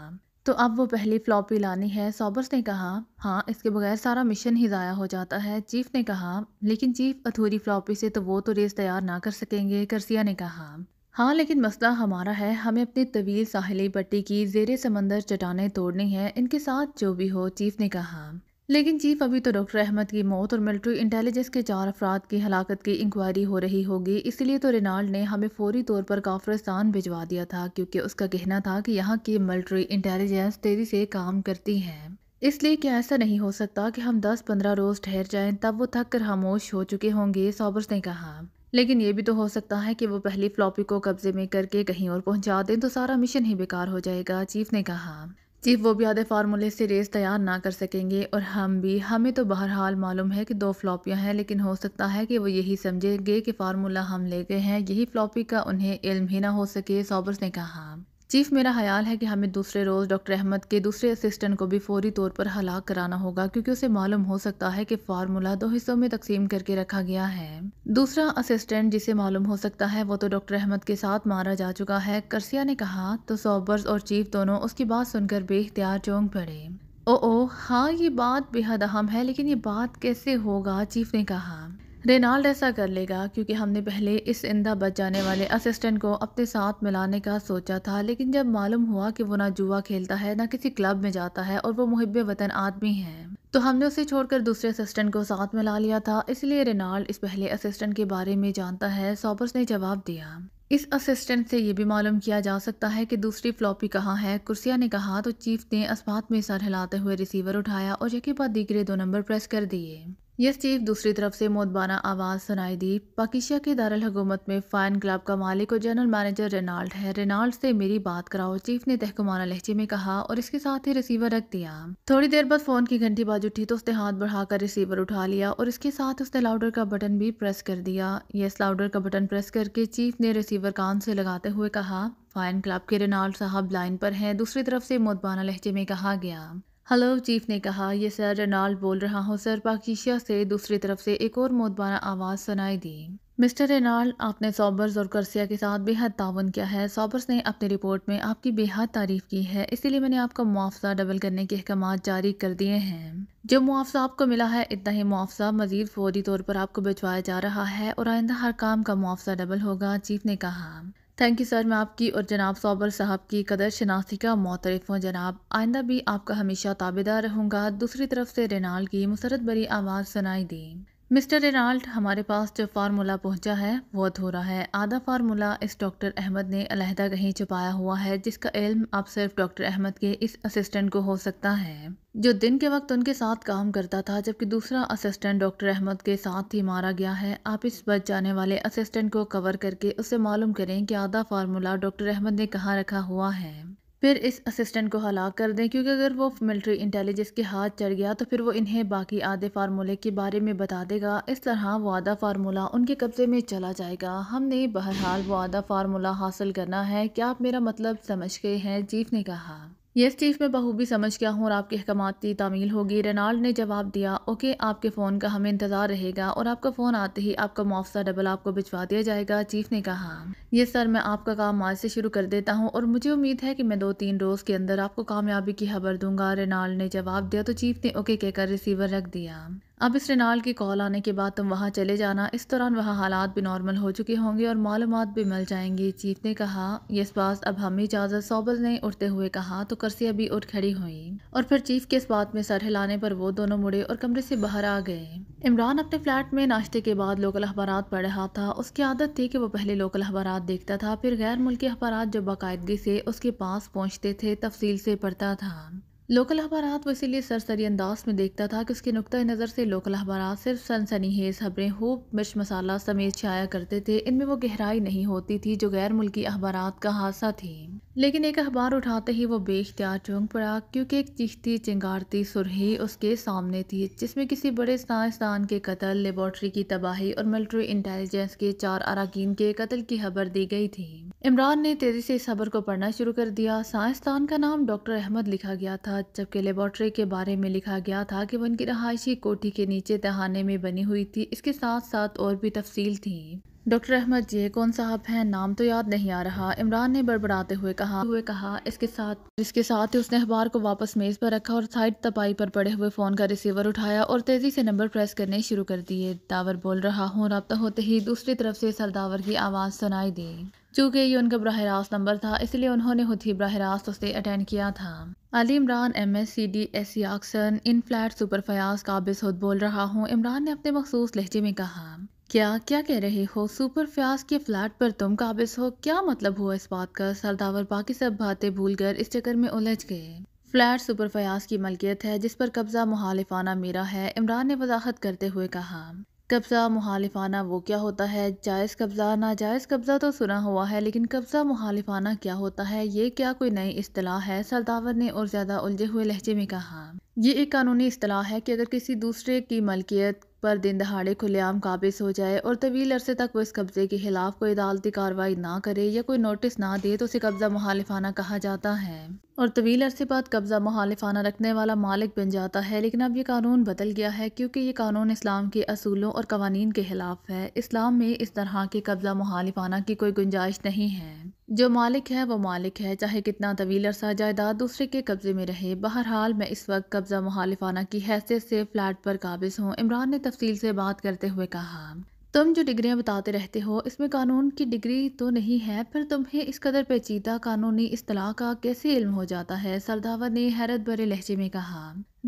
तो अब वो पहली फ्लॉपी लानी है सॉबर्स ने कहा हाँ इसके बगैर सारा मिशन ही ज़ाया हो जाता है चीफ ने कहा लेकिन चीफ अधूरी फ्लॉपी से तो वो तो रेस तैयार ना कर सकेंगे करसिया ने कहा हाँ लेकिन मसला हमारा है हमें अपनी तवील साहिली पट्टी की जेर समंदर चटाने तोड़नी है इनके साथ जो भी हो चीफ ने कहा लेकिन चीफ अभी तो डॉक्टर अहमद की मौत और मिलिट्री इंटेलिजेंस के चार अफराद की हलाकत की इंक्वायरी हो रही होगी इसलिए तो रेनाल्ड ने हमें फौरी तौर पर काफ्रस्तान भिजवा दिया था क्योंकि उसका कहना था कि यहाँ की मिलिट्री इंटेलिजेंस तेज़ी से काम करती है इसलिए क्या ऐसा नहीं हो सकता कि हम 10-15 रोज़ ठहर जाएं तब वो थक कर खामोश हो चुके होंगे सॉबर्स ने कहा लेकिन ये भी तो हो सकता है कि वो पहली फ्लॉपी को कब्जे में करके कहीं और पहुंचा दें तो सारा मिशन ही बेकार हो जाएगा चीफ ने कहा चीफ वो भी आधे फार्मूले से रेस तैयार ना कर सकेंगे और हम भी हमें तो बहरहाल मालूम है कि दो फ्लॉपियाँ हैं लेकिन हो सकता है कि वो यही समझेंगे कि फार्मूला हम ले गए हैं यही फ्लॉपी का उन्हें इल्म ही ना हो सके सॉबर्स ने कहा चीफ मेरा ख्याल है कि हमें दूसरे रोज़ डॉक्टर अहमद के दूसरे असिस्टेंट को भी फौरी तौर पर हलाक कराना होगा क्योंकि उसे मालूम हो सकता है कि फार्मूला दो हिस्सों में तकसीम करके रखा गया है दूसरा असिस्टेंट जिसे मालूम हो सकता है वो तो डॉक्टर अहमद के साथ मारा जा चुका है करसिया ने कहा तो सोबर्स और चीफ दोनों उसकी बात सुनकर बेख्तियार चौंक पड़े ओ ओ हाँ ये बात बेहद अहम है लेकिन ये बात कैसे होगा चीफ ने कहा रेनाल्ड ऐसा कर लेगा क्योंकि हमने पहले इस इंदा बच जाने वाले असिस्टेंट को अपने साथ मिलाने का सोचा था लेकिन जब मालूम हुआ कि वो ना जुआ खेलता है ना किसी क्लब में जाता है और वो मुहब वतन आदमी है तो हमने उसे छोड़कर दूसरे असिस्टेंट को साथ मिला लिया था इसलिए रेनाल्ड इस पहले असिस्टेंट के बारे में जानता है सॉबर्स ने जवाब दिया इस असिस्टेंट से ये भी मालूम किया जा सकता है कि दूसरी फ्लॉपी कहाँ है कुर्सिया ने कहा तो चीफ ने इस्पात में सर हिलाते हुए रिसीवर उठाया और यकी बाद दीगरे दो नंबर प्रेस कर दिए यस चीफ दूसरी तरफ से मोदबाना आवाज़ सुनाई दी पाकिस्तान के दारुल हुकूमत में फ़ाइन क्लब का मालिक और जनरल मैनेजर रेनाल्ड है रेनाल्ड से मेरी बात कराओ चीफ ने तहकुमाना लहजे में कहा और इसके साथ ही रिसीवर रख दिया थोड़ी देर बाद फ़ोन की घंटी बाज उठी तो उसने हाथ बढ़ाकर रिसीवर उठा लिया और इसके साथ उसने लाउडर का बटन भी प्रेस कर दिया यस लाउडर का बटन प्रेस करके चीफ ने रिसीवर कान से लगाते हुए कहा फ़ाइन क्लब के रेनाल्ड साहब लाइन पर हैं दूसरी तरफ से मोदबाना लहजे में कहा गया हेलो चीफ ने कहा यह सर रेनाल्ड बोल रहा हूँ सर पाकिशिया से दूसरी तरफ से एक और मोतबारा आवाज़ सुनाई दी मिस्टर रेनाल्ड आपने सॉबर्स और करसिया के साथ बेहद तावन किया है सॉबर्स ने अपनी रिपोर्ट में आपकी बेहद तारीफ की है इसीलिए मैंने आपका मुआवजा डबल करने के अहकाम जारी कर दिए हैं जो मुआवजा आपको मिला है इतना ही मुआवजा मजीद फौरी तौर पर आपको बचवाया जा रहा है और आइंदा हर काम का मुआवजा डबल होगा चीफ ने कहा थैंक यू सर मैं आपकी और जनाब सोबर साहब की कदर शनासी का मोतरफ हूँ जनाब आइंदा भी आपका हमेशा ताबेदार रहूँगा दूसरी तरफ से रेनाल की मुसरत भरी आवाज़ सुनाई दी मिस्टर रेनाल्ट हमारे पास जो फार्मूला पहुंचा है वो अधूरा है आधा फार्मूला इस डॉक्टर अहमद ने अलहदा कहीं छुपाया हुआ है जिसका इल्म अब सिर्फ डॉक्टर अहमद के इस असिस्टेंट को हो सकता है जो दिन के वक्त उनके साथ काम करता था जबकि दूसरा असिस्टेंट डॉक्टर अहमद के साथ ही मारा गया है आप इस बच जाने वाले असिस्टेंट को कवर करके उसे मालूम करें कि आधा फार्मूला डॉक्टर अहमद ने कहाँ रखा हुआ है फिर इस असिस्टेंट को हलाक कर दें क्योंकि अगर वो मिलिट्री इंटेलिजेंस के हाथ चढ़ गया तो फिर वो इन्हें बाकी आधे फार्मूले के बारे में बता देगा इस तरह वो आधा फार्मूला उनके कब्ज़े में चला जाएगा हमने बहरहाल वो आधा फार्मूला हासिल करना है क्या आप मेरा मतलब समझ गए हैं चीफ ने कहा ये चीफ चीज़ मैं बहूबी समझ गया हूँ और आपके अहकाम की तामील होगी रेनाल्ड ने जवाब दिया ओके आपके फ़ोन का हमें इंतज़ार रहेगा और आपका फ़ोन आते ही आपका मुआवजा डबल आपको भिजवा दिया जाएगा चीफ ने कहा ये सर मैं आपका काम आज से शुरू कर देता हूँ और मुझे उम्मीद है कि मैं दो तीन रोज़ के अंदर आपको कामयाबी की खबर दूंगा रेनाल्ड ने जवाब दिया तो चीफ ने ओके कहकर रिसीवर रख दिया अब इस रिनाल की कॉल आने के बाद तुम वहाँ चले जाना इस दौरान वहाँ हालात भी नॉर्मल हो चुके होंगे और मालूम भी मिल जाएंगी चीफ ने कहा ये बात अब हम इजाज़त सोबल ने उठते हुए कहा तो करसिया भी उठ खड़ी हुई और फिर चीफ के इस बात में सर हिलाने पर वो दोनों मुड़े और कमरे से बाहर आ गए इमरान अपने फ्लैट में नाश्ते के बाद लोकल अखबार पढ़ रहा था उसकी आदत थी कि वो पहले लोकल अखबार देखता था फिर गैर मुल्की अखबार जो बाकायदगी से उसके पास पहुँचते थे तफसील से पढ़ता था लोकल अखबार वो इसीलिए सरसरी अंदाज में देखता था कि उसके नुकतः नज़र से लोकल अखबार सिर्फ सनसनी खबरें खूब मिर्च मसाला समेत छाया करते थे इनमें वो गहराई नहीं होती थी जो गैर मुल्की अखबार का हादसा थी लेकिन एक अखबार उठाते ही वो बेख्तियार चौंक पड़ा क्योंकि एक चिश्ती चिंगारती सुरही उसके सामने थी जिसमें किसी बड़े साइंसदान के कत्ल लेबॉर्ट्री की तबाही और मिल्ट्री इंटेलिजेंस के चार अरकान के कत्ल की खबर दी गई थी इमरान ने तेज़ी से इस खबर को पढ़ना शुरू कर दिया साइंसदान का नाम डॉक्टर अहमद लिखा गया था था जबकि लेबॉर्ट्री के बारे में लिखा गया था कि वह उनकी रहायशी कोठी के नीचे तहाने में बनी हुई थी इसके साथ साथ और भी तफसील थी डॉक्टर अहमद जी कौन साहब हैं नाम तो याद नहीं आ रहा इमरान ने बड़बड़ाते हुए कहा हुए कहा इसके साथ इसके साथ ही उसने अखबार को वापस मेज़ पर रखा और साइड तपाई पर पड़े हुए फ़ोन का रिसीवर उठाया और तेज़ी से नंबर प्रेस करने शुरू कर दिए दावर बोल रहा हूँ रब्ता होते ही दूसरी तरफ से सरदावर की आवाज़ सुनाई दी चूँकि ये उनका बरह रास्त नंबर था इसलिए उन्होंने खुद ही बरह रास्त उसे अटेंड किया था Ali Imran M S C D S आक्सन इन फ्लैट सुपर फयाज काबिज खुद बोल रहा हूँ इमरान ने अपने मखसूस लहजे में कहा क्या क्या कह रहे हो सुपर फयाज के फ्लैट पर तुम काबिज हो क्या मतलब हुआ इस बात का सरदावर बाकी सब बातें भूल कर इस चक्कर में उलझ गए फ्लैट सुपर फयाज की मलकियत है जिस पर कब्जा मुहालिफाना मेरा है इमरान ने वजाहत करते हुए कहा कब्ज़ा मुहालिफाना वो क्या होता है जायज़ कब्ज़ा नाजायज़ कब्ज़ा तो सुना हुआ है लेकिन कब्ज़ा मुहालिफाना क्या होता है ये क्या कोई नई असलाह है सरदावर ने और ज़्यादा उलझे हुए लहजे में कहा ये एक कानूनी असलाह है कि अगर किसी दूसरे की मलकियत पर दिन दहाड़े खुलेआम काबिज हो जाए और तवील अरसे तक वो इस कब्ज़े के खिलाफ कोई अदालती कार्रवाई ना करे या कोई नोटिस ना दे तो उसे कब्ज़ा मुहालिफाना कहा जाता है और तवील अरसे बाद कब्ज़ा महालिफाना रखने वाला मालिक बन जाता है लेकिन अब ये कानून बदल गया है क्योंकि ये कानून इस्लाम के असूलों और कवानीन के ख़िलाफ़ है इस्लाम में इस तरह के कब्ज़ा मुखालफाना की कोई गुंजाइश नहीं है जो मालिक है वो मालिक है चाहे कितना तवील अरसा जायदाद दूसरे के कब्ज़े में रहे बहरहाल मैं इस वक्त कब्ज़ा मुखालफाना की हैसियत से फ्लैट पर काबिज़ हूँ इमरान ने तफसील से बात करते हुए कहा तुम जो डिग्रियां बताते रहते हो इसमें कानून की डिग्री तो नहीं है पर तुम्हें इस कदर पेचीदा कानूनी असलाह का कैसे इल्म हो जाता है सरदावर ने हैरत भरे लहजे में कहा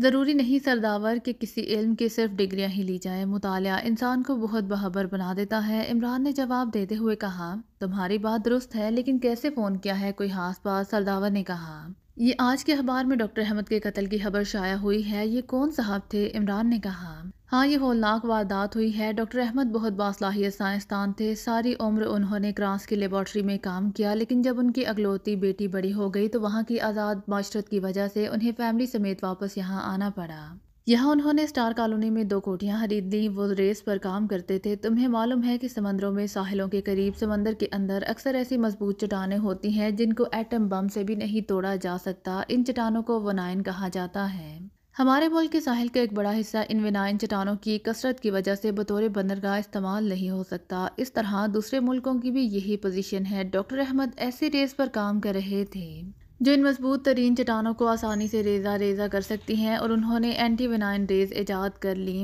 ज़रूरी नहीं सरदावर कि किसी इल्म के सिर्फ डिग्रियां ही ली जाए मुताल इंसान को बहुत बहाबर बना देता है इमरान ने जवाब देते हुए कहा तुम्हारी बात दुरुस्त है लेकिन कैसे फ़ोन किया है कोई हास पास सरदावर ने कहा ये आज के अखबार में डॉक्टर अहमद के कत्ल की खबर शाया हुई है ये कौन साहब थे इमरान ने कहा हाँ ये होलनाक वारदात हुई है डॉक्टर अहमद बहुत बासलाहियत साइंसदान थे सारी उम्र उन्होंने क्रांस की लेबॉर्ट्री में काम किया लेकिन जब उनकी अगलौती बेटी बड़ी हो गई तो वहाँ की आज़ाद माशरत की वजह से उन्हें फैमिली समेत वापस यहाँ आना पड़ा यहाँ उन्होंने स्टार कॉलोनी में दो कोठियाँ खरीद लीं वो रेस पर काम करते थे तुम्हें मालूम है कि समंदरों में साहिलों के करीब समंदर के अंदर अक्सर ऐसी मजबूत चट्टानें होती हैं जिनको एटम बम से भी नहीं तोड़ा जा सकता इन चट्टानों को वनाइन कहा जाता है हमारे मुल्क के साहिल का एक बड़ा हिस्सा इन विनायन चट्टानों की कसरत की वजह से बतौर बंदरगाह इस्तेमाल नहीं हो सकता इस तरह दूसरे मुल्कों की भी यही पोजीशन है डॉक्टर अहमद ऐसी रेस पर काम कर रहे थे जो इन मजबूत तरीन चट्टानों को आसानी से रेजा रेजा कर सकती हैं और उन्होंने एंटी विनाइन रेज ईजाद कर ली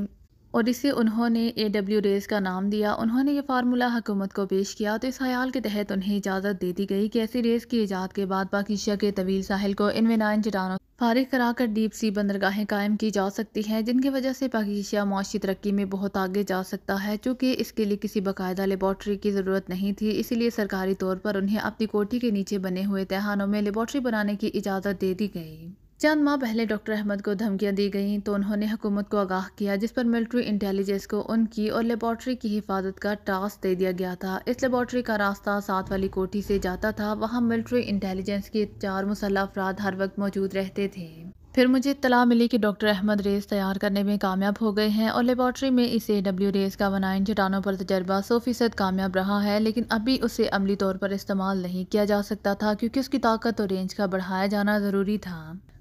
और इसे उन्होंने ए डब्ल्यू रेस का नाम दिया उन्होंने ये फार्मूला हुकूमत को पेश किया तो इस ख्याल के तहत उन्हें इजाज़त दे दी गई कि ऐसी रेस की ईजाद के बाद पाकिस्तान के तवील साहिल को इनविनाइन चटानों फारिग कराकर डीप सी बंदरगाहें कायम की जा सकती हैं जिनकी वजह से पाकिस्तान मुआशी तरक्की में बहुत आगे जा सकता है चूँकि इसके लिए किसी बाकायदा लेबॉट्री की ज़रूरत नहीं थी इसीलिए सरकारी तौर पर उन्हें अपनी कोठी के नीचे बने हुए तहानों में लेबॉट्री बनाने की इजाज़त दे दी गई चंद माह पहले डॉक्टर अहमद को धमकियां दी गईं तो उन्होंने हुकूमत को आगाह किया जिस पर मिलिट्री इंटेलिजेंस को उनकी और लेबॉर्ट्री की हिफाजत का टास्क दे दिया गया था इस लेबॉर्ट्री का रास्ता साथ वाली कोठी से जाता था वहाँ मिलिट्री इंटेलिजेंस के चार मुसल्ह अफराद हर वक्त मौजूद रहते थे फिर मुझे इतला मिली कि डॉक्टर अहमद रेस तैयार करने में कामयाब हो गए हैं और लेबॉर्ट्री में इसे डब्ल्यू रेस का बनाइन चटानों पर तजर्बा सौ फ़ीसद कामयाब रहा है लेकिन अभी उसे अमली तौर पर इस्तेमाल नहीं किया जा सकता था क्योंकि उसकी ताकत और रेंज का बढ़ाया जाना ज़रूरी था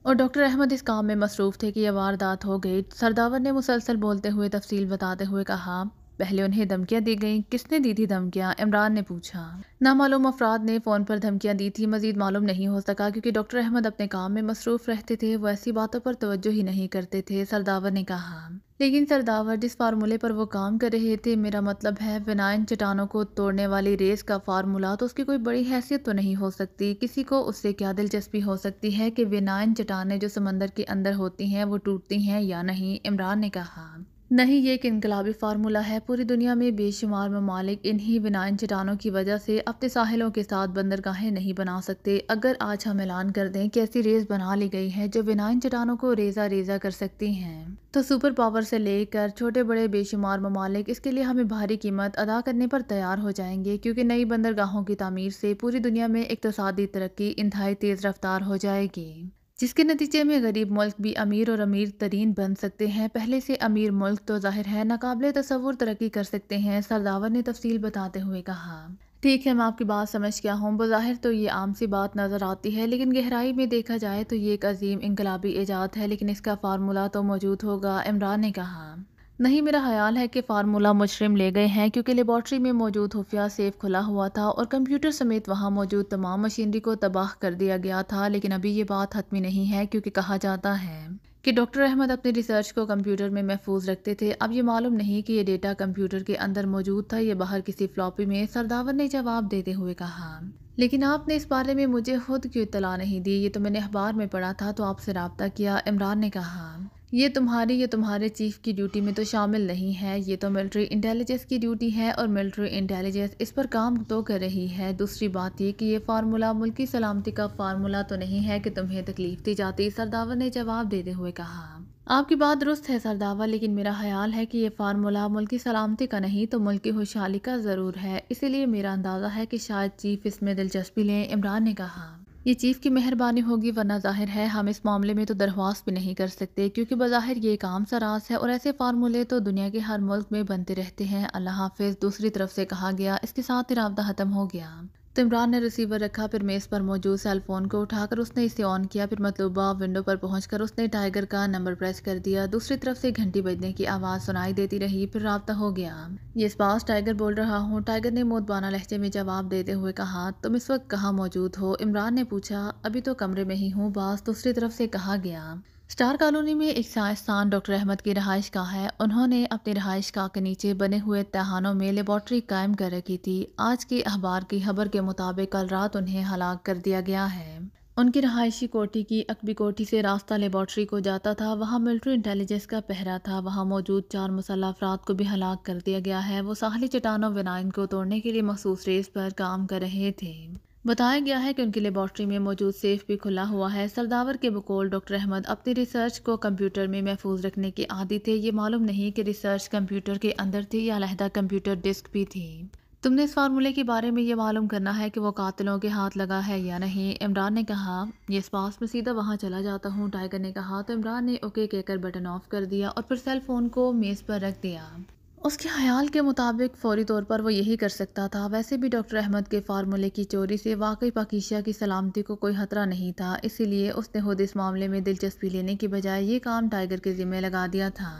और डॉक्टर अहमद इस काम में मसरूफ़ थे कि यह वारदात हो गई सरदावर ने मुसलसल बोलते हुए तफसील बताते हुए कहा पहले उन्हें धमकियां दी गई किसने दी थी धमकियां इमरान ने पूछा नामालूम अफराद ने फ़ोन पर धमकियां दी थी मजीद मालूम नहीं हो सका क्योंकि डॉक्टर अहमद अपने काम में मसरूफ़ रहते थे वो ऐसी बातों पर तोज्जो ही नहीं करते थे सरदावर ने कहा लेकिन सरदावर जिस फार्मूले पर वो काम कर रहे थे मेरा मतलब है विनायन चट्टानों को तोड़ने वाली रेस का फार्मूला तो उसकी कोई बड़ी हैसियत तो नहीं हो सकती किसी को उससे क्या दिलचस्पी हो सकती है कि विनायन चटाने जो समंदर के अंदर होती हैं वो टूटती हैं या नहीं इमरान ने कहा नहीं ये एक इनकलाबी फार्मूला है पूरी दुनिया में बेशुमार ममालिक इन्हीं बिनाइन चटानों की वजह से अपने साहिलों के साथ बंदरगाहें नहीं बना सकते अगर आज हम ऐलान कर दें कि ऐसी रेस बना ली गई है जो बिनाइन चटानों को रेजा रेजा कर सकती हैं तो सुपर पावर से लेकर छोटे बड़े बेशुमार ममालिक इसके लिए हमें भारी कीमत अदा करने पर तैयार हो जाएंगे क्योंकि नई बंदरगाहों की तमीर से पूरी दुनिया में इकतसादी तरक्की इंतहाई तेज़ रफ्तार हो जाएगी जिसके नतीजे में गरीब मुल्क भी अमीर और अमीर तरीन बन सकते हैं पहले से अमीर मुल्क तो जाहिर है नाकबले तस्वुर तरक्की कर सकते हैं सरदावर ने तफसील बताते हुए कहा ठीक है मैं आपकी बात समझ गया हूँ बज़ाहिर तो ये आम सी बात नज़र आती है लेकिन गहराई में देखा जाए तो ये एक अजीम इनकलाबी ईजाद है लेकिन इसका फार्मूला तो मौजूद होगा इमरान ने कहा नहीं मेरा ख्याल है कि फार्मूला मुशरम ले गए हैं क्योंकि लेबॉर्ट्री में मौजूद खुफिया सेफ खुला हुआ था और कंप्यूटर समेत वहाँ मौजूद तमाम मशीनरी को तबाह कर दिया गया था लेकिन अभी ये बात हतमी नहीं है क्योंकि कहा जाता है कि डॉक्टर अहमद अपनी रिसर्च को कंप्यूटर में महफूज रखते थे अब ये मालूम नहीं कि ये डेटा कंप्यूटर के अंदर मौजूद था या बाहर किसी फ्लॉपी में सरदावर ने जवाब देते हुए कहा लेकिन आपने इस बारे में मुझे खुद क्यों इतला नहीं दी ये तो मैंने अखबार में पढ़ा था तो आपसे रबता किया इमरान ने कहा ये तुम्हारी या तुम्हारे चीफ की ड्यूटी में तो शामिल नहीं है ये तो मिलिट्री इंटेलिजेंस की ड्यूटी है और मिलिट्री इंटेलिजेंस इस पर काम तो कर रही है दूसरी बात ये कि ये फार्मूला मुल्की सलामती का फार्मूला तो नहीं है कि तुम्हें तकलीफ दी जाती सरदावर ने जवाब देते हुए कहा आपकी बात दुरुस्त है सरदावा लेकिन मेरा ख्याल है कि ये फार्मूला मुल्की सलामती का नहीं तो मुल्की खुशहाली का ज़रूर है इसीलिए मेरा अंदाज़ा है कि शायद चीफ इसमें दिलचस्पी लें इमरान ने कहा ये चीफ़ की मेहरबानी होगी वरना जाहिर है हम इस मामले में तो दरख्वास्त भी नहीं कर सकते क्योंकि बाहिर ये एक आम सा रास है और ऐसे फार्मूले तो दुनिया के हर मुल्क में बनते रहते हैं अल्लाह हाफिज़ दूसरी तरफ से कहा गया इसके साथ ही रबता ख़त्म हो गया तो इमरान ने रिसीवर रखा फिर मेज़ पर मौजूद सेल फ़ोन को उठाकर उसने इसे ऑन किया फिर मतलूबा विंडो पर पहुंचकर उसने टाइगर का नंबर प्रेस कर दिया दूसरी तरफ से घंटी बजने की आवाज़ सुनाई देती रही फिर रबता हो गया ये स्पास टाइगर बोल रहा हूँ टाइगर ने मोतबाना लहजे में जवाब देते हुए कहा तुम इस वक्त कहाँ मौजूद हो इमरान ने पूछा अभी तो कमरे में ही हूँ बास दूसरी तरफ से कहा गया स्टार कॉलोनी में एक साइंसदान डॉक्टर अहमद की रहाइश का है उन्होंने अपनी रहाइश का के नीचे बने हुए तहानों में लेबॉर्ट्री कायम कर रखी थी आज के अखबार की खबर के मुताबिक कल रात उन्हें हलाक कर दिया गया है उनकी रहायशी कोठी की अकबी कोठी से रास्ता लेबॉर्ट्री को जाता था वहाँ मिलिट्री इंटेलिजेंस का पहरा था वहाँ मौजूद चार मसल अफराद को भी हलाक कर दिया गया है वो साहली चट्टानों विनाइन को तोड़ने के लिए मखसूस रेस पर काम कर रहे थे बताया गया है कि उनकी लेबॉर्ट्री में मौजूद सेफ भी खुला हुआ है सरदावर के बकोल डॉक्टर अहमद अपनी रिसर्च को कंप्यूटर में महफूज रखने के आदि थे ये मालूम नहीं कि रिसर्च कंप्यूटर के अंदर थी या लहदा कंप्यूटर डिस्क भी थी तुमने इस फार्मूले के बारे में ये मालूम करना है कि वो कातिलों के हाथ लगा है या नहीं इमरान ने कहा ये पास में सीधा वहाँ चला जाता हूँ टाइगर ने कहा तो इमरान ने ओके कहकर बटन ऑफ कर दिया और फिर सेल फ़ोन को मेज़ पर रख दिया उसके ख्याल के मुताबिक फ़ौरी तौर पर वो यही कर सकता था वैसे भी डॉक्टर अहमद के फार्मूले की चोरी से वाकई पाकिशिया की सलामती को कोई ख़तरा नहीं था इसीलिए उसने खुद इस मामले में दिलचस्पी लेने की बजाय ये काम टाइगर के ज़िम्मे लगा दिया था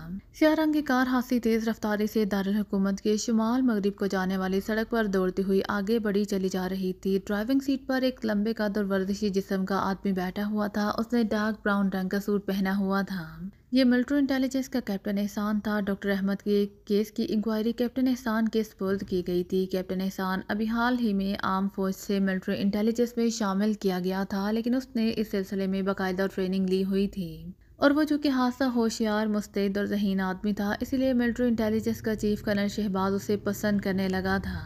सियारंग की कार हाथी तेज़ रफ्तारी से दारकूमत के शुमाल मगरब को जाने वाली सड़क पर दौड़ती हुई आगे बढ़ी चली जा रही थी ड्राइविंग सीट पर एक लंबे का और जिसम का आदमी बैठा हुआ था उसने डार्क ब्राउन रंग का सूट पहना हुआ था ये मिलिट्री इंटेलिजेंस का कैप्टन एहसान था डॉक्टर अहमद के केस की इंक्वायरी कैप्टन एहसान के सुपुर्द की गई थी कैप्टन एहसान अभी हाल ही में आर्म फौज से मिलिट्री इंटेलिजेंस में शामिल किया गया था लेकिन उसने इस सिलसिले में बाकायदा ट्रेनिंग ली हुई थी और वो जो कि हादसा होशियार मुस्तैद और जहीन आदमी था इसीलिए मिलिट्री इंटेलिजेंस का चीफ कर्नल शहबाज उसे पसंद करने लगा था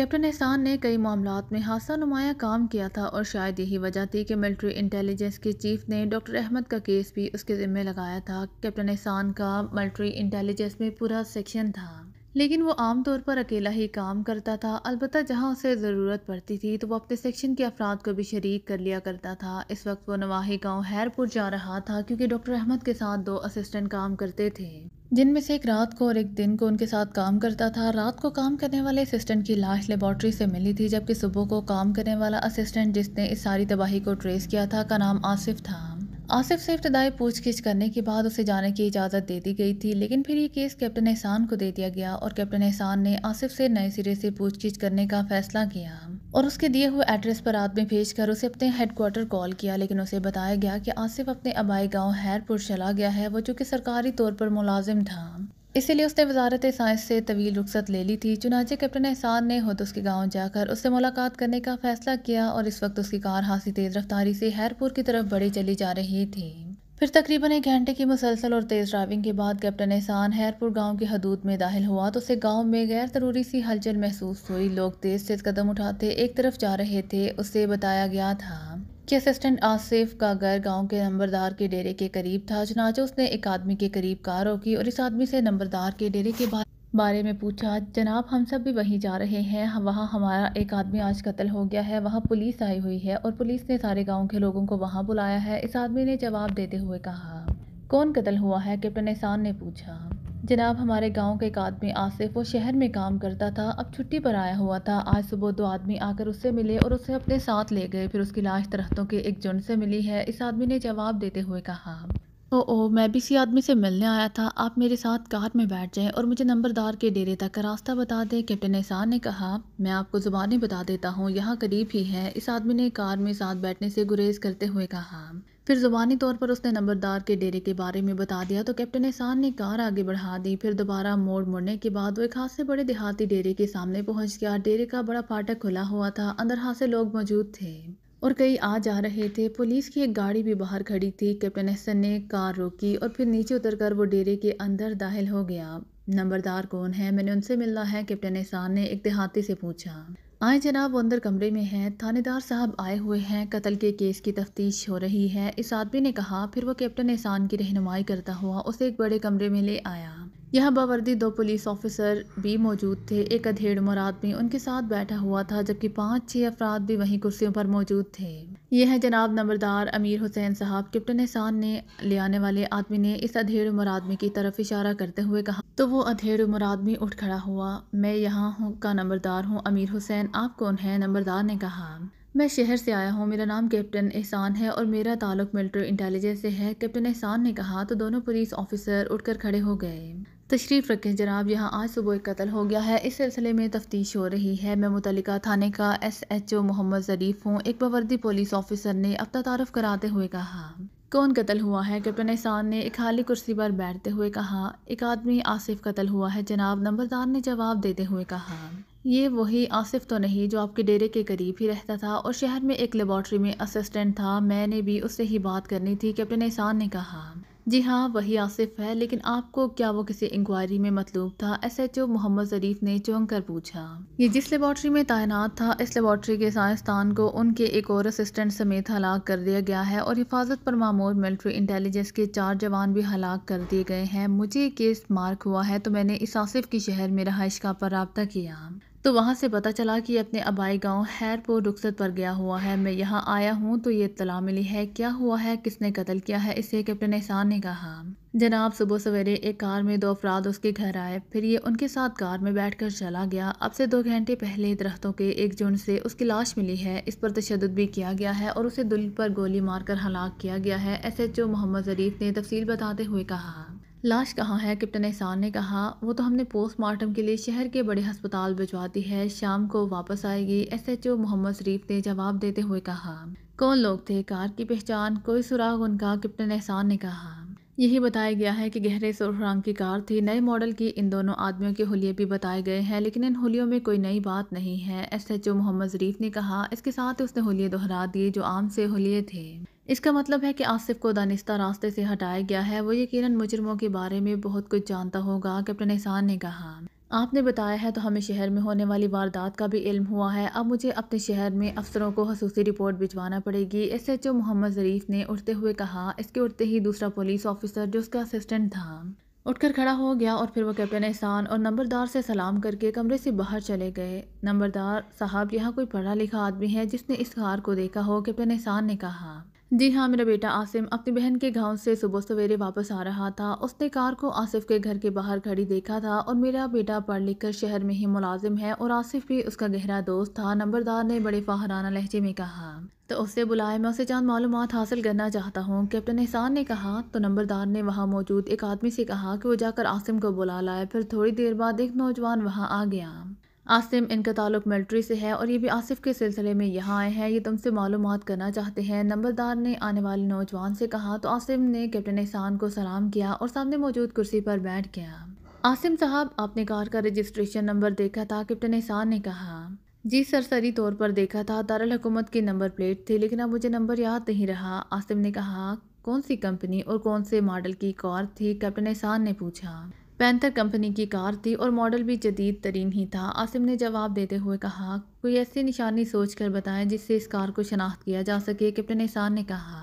कैप्टन एहसान ने कई मामलों में हादसा नुमाया काम किया था और शायद यही वजह थी कि मिलिट्री इंटेलिजेंस के चीफ ने डॉक्टर अहमद का केस भी उसके ज़िम्मे लगाया था कैप्टन एहसान का मिलिट्री इंटेलिजेंस में पूरा सेक्शन था लेकिन वो आमतौर पर अकेला ही काम करता था अलबत् जहाँ उसे ज़रूरत पड़ती थी तो वो अपने सेक्शन के अफराद को भी शरीक कर लिया करता था इस वक्त वो नवाही गांव हैरपुर जा रहा था क्योंकि डॉक्टर अहमद के साथ दो असिस्टेंट काम करते थे जिनमें से एक रात को और एक दिन को उनके साथ काम करता था रात को काम करने वाले असिस्टेंट की लाश लेबॉट्री से मिली थी जबकि सुबह को काम करने वाला असिस्टेंट जिसने इस सारी तबाही को ट्रेस किया था का नाम आसिफ था आसिफ से इब्तदाई पूछगिछ करने के बाद उसे जाने की इजाज़त दे दी गई थी लेकिन फिर ये केस कैप्टन एहसान को दे दिया गया और कैप्टन एहसान ने आसिफ से नए सिरे से पूछगिछ करने का फैसला किया और उसके दिए हुए एड्रेस पर आदमी भेज कर उसे अपने क्वार्टर कॉल किया लेकिन उसे बताया गया कि आसिफ अपने अबाई गाँव हैरपुर चला गया है वो चूँकि सरकारी तौर पर मुलाजिम था इसीलिए उसने वजारत साइंस से तवील रुख्सत ले ली थी चुनाचे कैप्टन एहसान ने खुद उसके गांव जाकर उससे मुलाकात करने का फैसला किया और इस वक्त उसकी कार हासी तेज़ रफ्तारी से हैरपुर की तरफ बड़ी चली जा रही थी फिर तकरीबन एक घंटे की मुसलसल और तेज़ ड्राइविंग के बाद कैप्टन एहसान हैरपुर गांव की हदूद में दाखिल हुआ तो उसे गांव में गैर ज़रूरी सी हलचल महसूस हुई लोग तेज़ तेज़ कदम उठाते एक तरफ जा रहे थे उसे बताया गया था कि असिस्टेंट आसिफ का घर गांव के नंबरदार के डेरे के करीब था चनाचे उसने एक आदमी के करीब कार रोकी और इस आदमी से नंबरदार के डेरे के बाद बारे में पूछा जनाब हम सब भी वहीं जा रहे हैं वहाँ हमारा एक आदमी आज कत्ल हो गया है वहाँ पुलिस आई हुई है और पुलिस ने सारे गांव के लोगों को वहाँ बुलाया है इस आदमी ने जवाब देते हुए कहा कौन कत्ल हुआ है कैप्टन एहसान ने पूछा जनाब हमारे गांव के एक आदमी आसिफ वो शहर में काम करता था अब छुट्टी पर आया हुआ था आज सुबह दो आदमी आकर उससे मिले और उसे अपने साथ ले गए फिर उसकी लाश दरख्तों के एक जुंड से मिली है इस आदमी ने जवाब देते हुए कहा ओ ओ मैं भी इसी आदमी से मिलने आया था आप मेरे साथ कार में बैठ जाएं और मुझे नंबरदार के डेरे तक का रास्ता बता दें कैप्टन एहसान ने कहा मैं आपको ज़ुबानी बता देता हूँ यहाँ करीब ही है इस आदमी ने कार में साथ बैठने से गुरेज करते हुए कहा फिर ज़ुबानी तौर पर उसने नंबरदार के डेरे के बारे में बता दिया तो कैप्टन एहसान ने कार आगे बढ़ा दी फिर दोबारा मोड़ मुड़ने के बाद वो एक हाथ से बड़े देहाती डेरे के सामने पहुंच गया डेरे का बड़ा फाटक खुला हुआ था अंदर हाथ से लोग मौजूद थे और कई आ जा रहे थे पुलिस की एक गाड़ी भी बाहर खड़ी थी कैप्टन एहसन ने कार रोकी और फिर नीचे कर वो डेरे के अंदर दाखिल हो गया नंबरदार कौन है मैंने उनसे मिलना है कैप्टन एहसान ने एक देहाती से पूछा आए जनाब वो अंदर कमरे में हैं थानेदार साहब आए हुए हैं कत्ल के केस की तफ्तीश हो रही है इस आदमी ने कहा फिर वो कैप्टन एहसान की रहनुमाई करता हुआ उसे एक बड़े कमरे में ले आया यहाँ बावर्दी दो पुलिस ऑफिसर भी मौजूद थे एक अधेड़ मुराद आदमी उनके साथ बैठा हुआ था जबकि पांच छह अफराद भी वहीं कुर्सियों पर मौजूद थे ये है जनाब नंबरदार अमीर हुसैन साहब कैप्टन एहसान ने ले आने वाले आदमी ने इस अधेड़ उम्र आदमी की तरफ इशारा करते हुए कहा तो वो अधेड़ उम्र आदमी उठ खड़ा हुआ मैं यहाँ हूँ का नंबरदार हूँ अमीर हुसैन आप कौन है नंबरदार ने कहा मैं शहर से आया हूँ मेरा नाम कैप्टन एहसान है और मेरा ताल्लुक मिलिट्री इंटेलिजेंस से है कैप्टन एहसान ने कहा तो दोनों पुलिस ऑफिसर उठकर खड़े हो गए तशरीफ़ रखें जनाब यहाँ आज सुबह एक कत्ल हो गया है इस सिलसिले में तफ्तीश हो रही है मैं मुतल थाने का S H O Mohammad Zarif हूँ एक बवर्दी पुलिस ऑफिसर ने अपना तारफ़ कराते हुए कहा कौन कत्ल हुआ है कैप्टन एहसान ने एक खाली कुर्सी पर बैठते हुए कहा एक आदमी आसिफ कत्ल हुआ है जनाब नंबरदार ने जवाब देते हुए कहा ये वही आसिफ तो नहीं जो आपके डेरे के करीब ही रहता था और शहर में एक लेबॉर्ट्री में असिस्टेंट था मैंने भी उससे ही बात करनी थी कैप्टन एहसान ने कहा जी हाँ वही आसिफ है लेकिन आपको क्या वो किसी इंक्वायरी में मतलूब था एसएचओ मोहम्मद जरीफ ने चौंक कर पूछा ये जिस लेबॉर्ट्री में तैनात था इस लेबॉर्ट्री के साइंसदान को उनके एक और असिस्टेंट समेत हलाक कर दिया गया है और हिफाजत पर मामूर मिलिट्री इंटेलिजेंस के चार जवान भी हलाक कर दिए गए हैं मुझे केस मार्क हुआ है तो मैंने इस आसिफ की शहर में रहाइश का पर रबता किया तो वहाँ से पता चला कि अपने अबाई गांव हैरपुर रुखसत पर गया हुआ है मैं यहाँ आया हूँ तो ये इतला मिली है क्या हुआ है किसने कत्ल किया है इसे कैप्टन एहसान ने कहा जनाब सुबह सवेरे एक कार में दो अफराद उसके घर आए फिर ये उनके साथ कार में बैठकर चला गया अब से दो घंटे पहले दरख्तों के एक जुंड से उसकी लाश मिली है इस पर तशद भी किया गया है और उसे दुल पर गोली मारकर हलाक किया गया है S H O Mohammad Zarif ने तफसील बताते हुए कहा लाश कहाँ है कैप्टन एहसान ने कहा वो तो हमने पोस्टमार्टम के लिए शहर के बड़े अस्पताल भिजवा दी है शाम को वापस आएगी एसएचओ मोहम्मद शरीफ ने जवाब देते हुए कहा कौन लोग थे कार की पहचान कोई सुराग उनका कैप्टन एहसान ने कहा यही बताया गया है कि गहरे सुरख रंग की कार थी नए मॉडल की इन दोनों आदमियों के हुलिये भी बताए गए हैं लेकिन इन हुलियों में कोई नई बात नहीं है एसएचओ मोहम्मद शरीफ ने कहा इसके साथ उसने हुलिये दोहरा दिए जो आम से हुलिये थे इसका मतलब है कि आसिफ को दानिस्ता रास्ते से हटाया गया है वो यकीनन मुजरमों के बारे में बहुत कुछ जानता होगा कैप्टन एहसान ने कहा आपने बताया है तो हमें शहर में होने वाली वारदात का भी इल्म हुआ है अब मुझे अपने शहर में अफसरों को खसूसी रिपोर्ट भिजवाना पड़ेगी S H O Mohammad Zarif ने उठते हुए कहा इसके उठते ही दूसरा पुलिस ऑफिसर जो उसका असिस्टेंट था उठकर खड़ा हो गया और फिर वो कैप्टन एहसान और नंबरदार से सलाम करके कमरे से बाहर चले गए नंबरदार साहब यहाँ कोई पढ़ा लिखा आदमी है जिसने इस कार को देखा हो कैप्टन एहसान ने कहा जी हाँ मेरा बेटा आसिम अपनी बहन के गांव से सुबह सवेरे वापस आ रहा था उसने कार को आसिफ के घर के बाहर खड़ी देखा था और मेरा बेटा पढ़ लिख कर शहर में ही मुलाजिम है और आसिफ भी उसका गहरा दोस्त था नंबरदार ने बड़े फाहराना लहजे में कहा तो उससे बुलाए मैं उसे चांद मालूम हासिल करना चाहता हूँ कैप्टन एहसान ने कहा तो नंबरदार ने वहाँ मौजूद एक आदमी से कहा कि वो जाकर आसिम को बुला लाए फिर थोड़ी देर बाद एक नौजवान वहाँ आ गया आसिम इनका ताल्लुक मिलिट्री से है और ये भी आसिफ के सिलसिले में यहाँ आए हैं ये तुमसे मालूम करना चाहते हैं नंबरदार ने आने वाले नौजवान से कहा तो आसिम ने कैप्टन एहसान को सलाम किया और सामने मौजूद कुर्सी पर बैठ गया आसिम साहब आपने कार का रजिस्ट्रेशन नंबर देखा था कैप्टन एहसान ने कहा जी सरसरी तौर पर देखा था दारुल हुकूमत की नंबर प्लेट थी लेकिन अब मुझे नंबर याद नहीं रहा आसिम ने कहा कौन सी कंपनी और कौन से मॉडल की कार थी कैप्टन एहसान ने पूछा पैंथर कंपनी की कार थी और मॉडल भी जदीद तरीन ही था आसिम ने जवाब देते हुए कहा कोई ऐसी निशानी सोच कर बताएं जिससे इस कार को शनाख्त किया जा सके कैप्टन एहसान ने कहा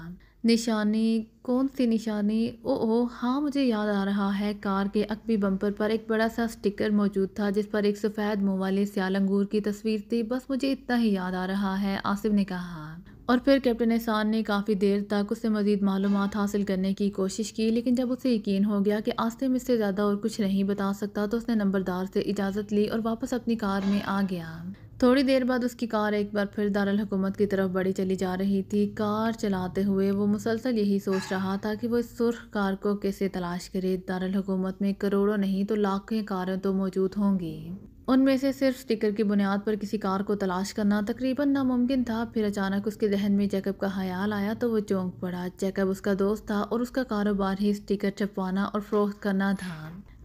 निशानी कौन सी निशानी ओ ओ हाँ मुझे याद आ रहा है कार के अकबी बम्पर पर एक बड़ा सा स्टिकर मौजूद था जिस पर एक सफ़ेद मुँह वाले सियाल अंगूर की तस्वीर थी बस मुझे इतना ही याद आ रहा है आसिम ने कहा और फिर कैप्टन एहसान ने काफ़ी देर तक उससे मज़ीद मालूम हासिल करने की कोशिश की लेकिन जब उसे यकीन हो गया कि आस्ते में इससे ज़्यादा और कुछ नहीं बता सकता तो उसने नंबरदार से इजाज़त ली और वापस अपनी कार में आ गया थोड़ी देर बाद उसकी कार एक बार फिर दारुल हुकूमत की तरफ बड़ी चली जा रही थी कार चलाते हुए वो मुसलसल यही सोच रहा था कि वो इस सुर्ख कार को कैसे तलाश करे दारुल हुकूमत में करोड़ों नहीं तो लाखों कारें तो मौजूद होंगी उनमें से सिर्फ स्टिकर की बुनियाद पर किसी कार को तलाश करना तकरीबन नामुमकिन था फिर अचानक उसके जहन में जैकब का ख्याल आया तो वो चौंक पड़ा जैकब उसका दोस्त था और उसका कारोबार ही स्टिकर छपवाना और फरोख्त करना था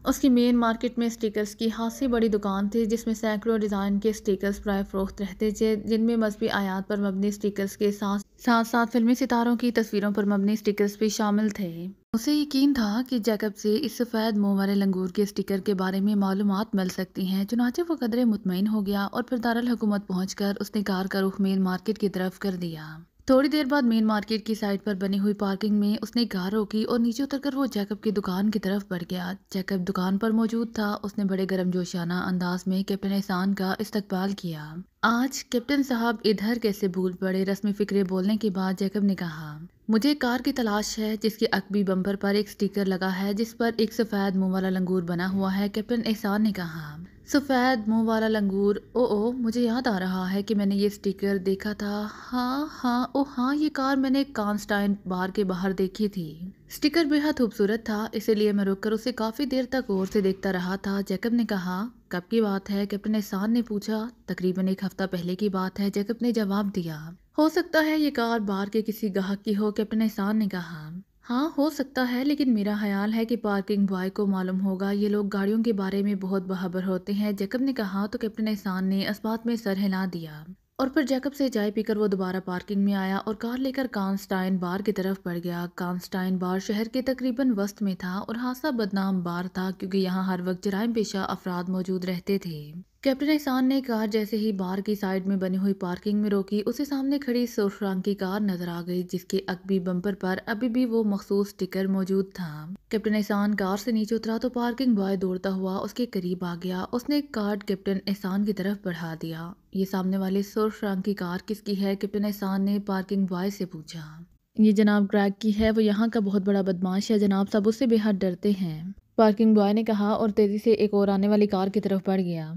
उसकी मेन मार्केट में स्टिकर्स की खासी बड़ी दुकान थी जिसमें सैकड़ों डिज़ाइन के स्टिकर्स प्राय फरोख्त रहते थे जिनमें मजहबी आयात पर मबनी स्टिकर्स के साथ साथ साथ फिल्मी सितारों की तस्वीरों पर मबनी स्टिकर्स भी शामिल थे उसे यकीन था कि जैकब से इस सफ़ेद मुँह वाले लंगूर के स्टिकर के बारे में मालूम मिल सकती हैं चुनाचे वो कदरे मुतमिन हो गया और फिर दारकूमत पहुँच कर उसने कार का रुख मेन मार्केट की तरफ कर दिया थोड़ी देर बाद मेन मार्केट की साइड पर बनी हुई पार्किंग में उसने कार रोकी और नीचे उतरकर वो जैकब की दुकान की तरफ बढ़ गया जैकब दुकान पर मौजूद था उसने बड़े गर्म जोशाना अंदाज में कैप्टन एहसान का इस्तकबाल किया आज कैप्टन साहब इधर कैसे भूल पड़े रस्म फ़िक्रे बोलने के बाद जैकब ने कहा मुझे कार की तलाश है जिसके अकबी बम्पर पर एक स्टिकर लगा है जिस पर एक सफ़ेद मुंह वाला लंगूर बना हुआ है कैप्टन एहसान ने कहा हाँ, सफ़ेद मुंह वाला लंगूर ओ ओ मुझे याद आ रहा है कि मैंने ये स्टिकर देखा था हाँ हाँ ओ हाँ ये कार मैंने कॉन्स्टाइन बार के बाहर देखी थी स्टिकर बेहद खूबसूरत था इसीलिए मैं रुककर उसे काफ़ी देर तक गौर से देखता रहा था जैकब ने कहा कब की बात है कैप्टन एहसान ने पूछा तकरीबन एक हफ़्ता पहले की बात है जैकब ने जवाब दिया हो सकता है ये कार बार के किसी गाहक की हो कैप्टन एहसान ने कहा हाँ हो सकता है लेकिन मेरा ख्याल है कि पार्किंग बॉय को मालूम होगा ये लोग गाड़ियों के बारे में बहुत बहाबर होते हैं जैकब ने कहा तो कैप्टन एहसान ने इस्बात में सर हिला दिया और फिर जैकब से चाय पीकर वो दोबारा पार्किंग में आया और कार लेकर कांस्टाइन बार की तरफ बढ़ गया कांस्टाइन बार शहर के तकरीबन वस्त में था और हादसा बदनाम बार था क्योंकि यहाँ हर वक्त जराइम पेशा अफराद मौजूद रहते थे कैप्टन एहसान ने कार जैसे ही बार की साइड में बनी हुई पार्किंग में रोकी उसे सामने खड़ी सुर्ख रंग की कार नजर आ गई जिसके अकबी बम्पर पर अभी भी वो मखसूस स्टिकर मौजूद था कैप्टन एहसान कार से नीचे उतरा तो पार्किंग बॉय दौड़ता हुआ उसके करीब आ गया उसने कार्ड कैप्टन एहसान की तरफ बढ़ा दिया ये सामने वाले सुर्ख रंग की कार किसकी है कैप्टन एहसान ने पार्किंग बॉय से पूछा ये जनाब ग्रैक की है वो यहाँ का बहुत बड़ा बदमाश है जनाब सब उससे बेहद डरते हैं पार्किंग बॉय ने कहा और तेज़ी से एक और आने वाली कार की तरफ बढ़ गया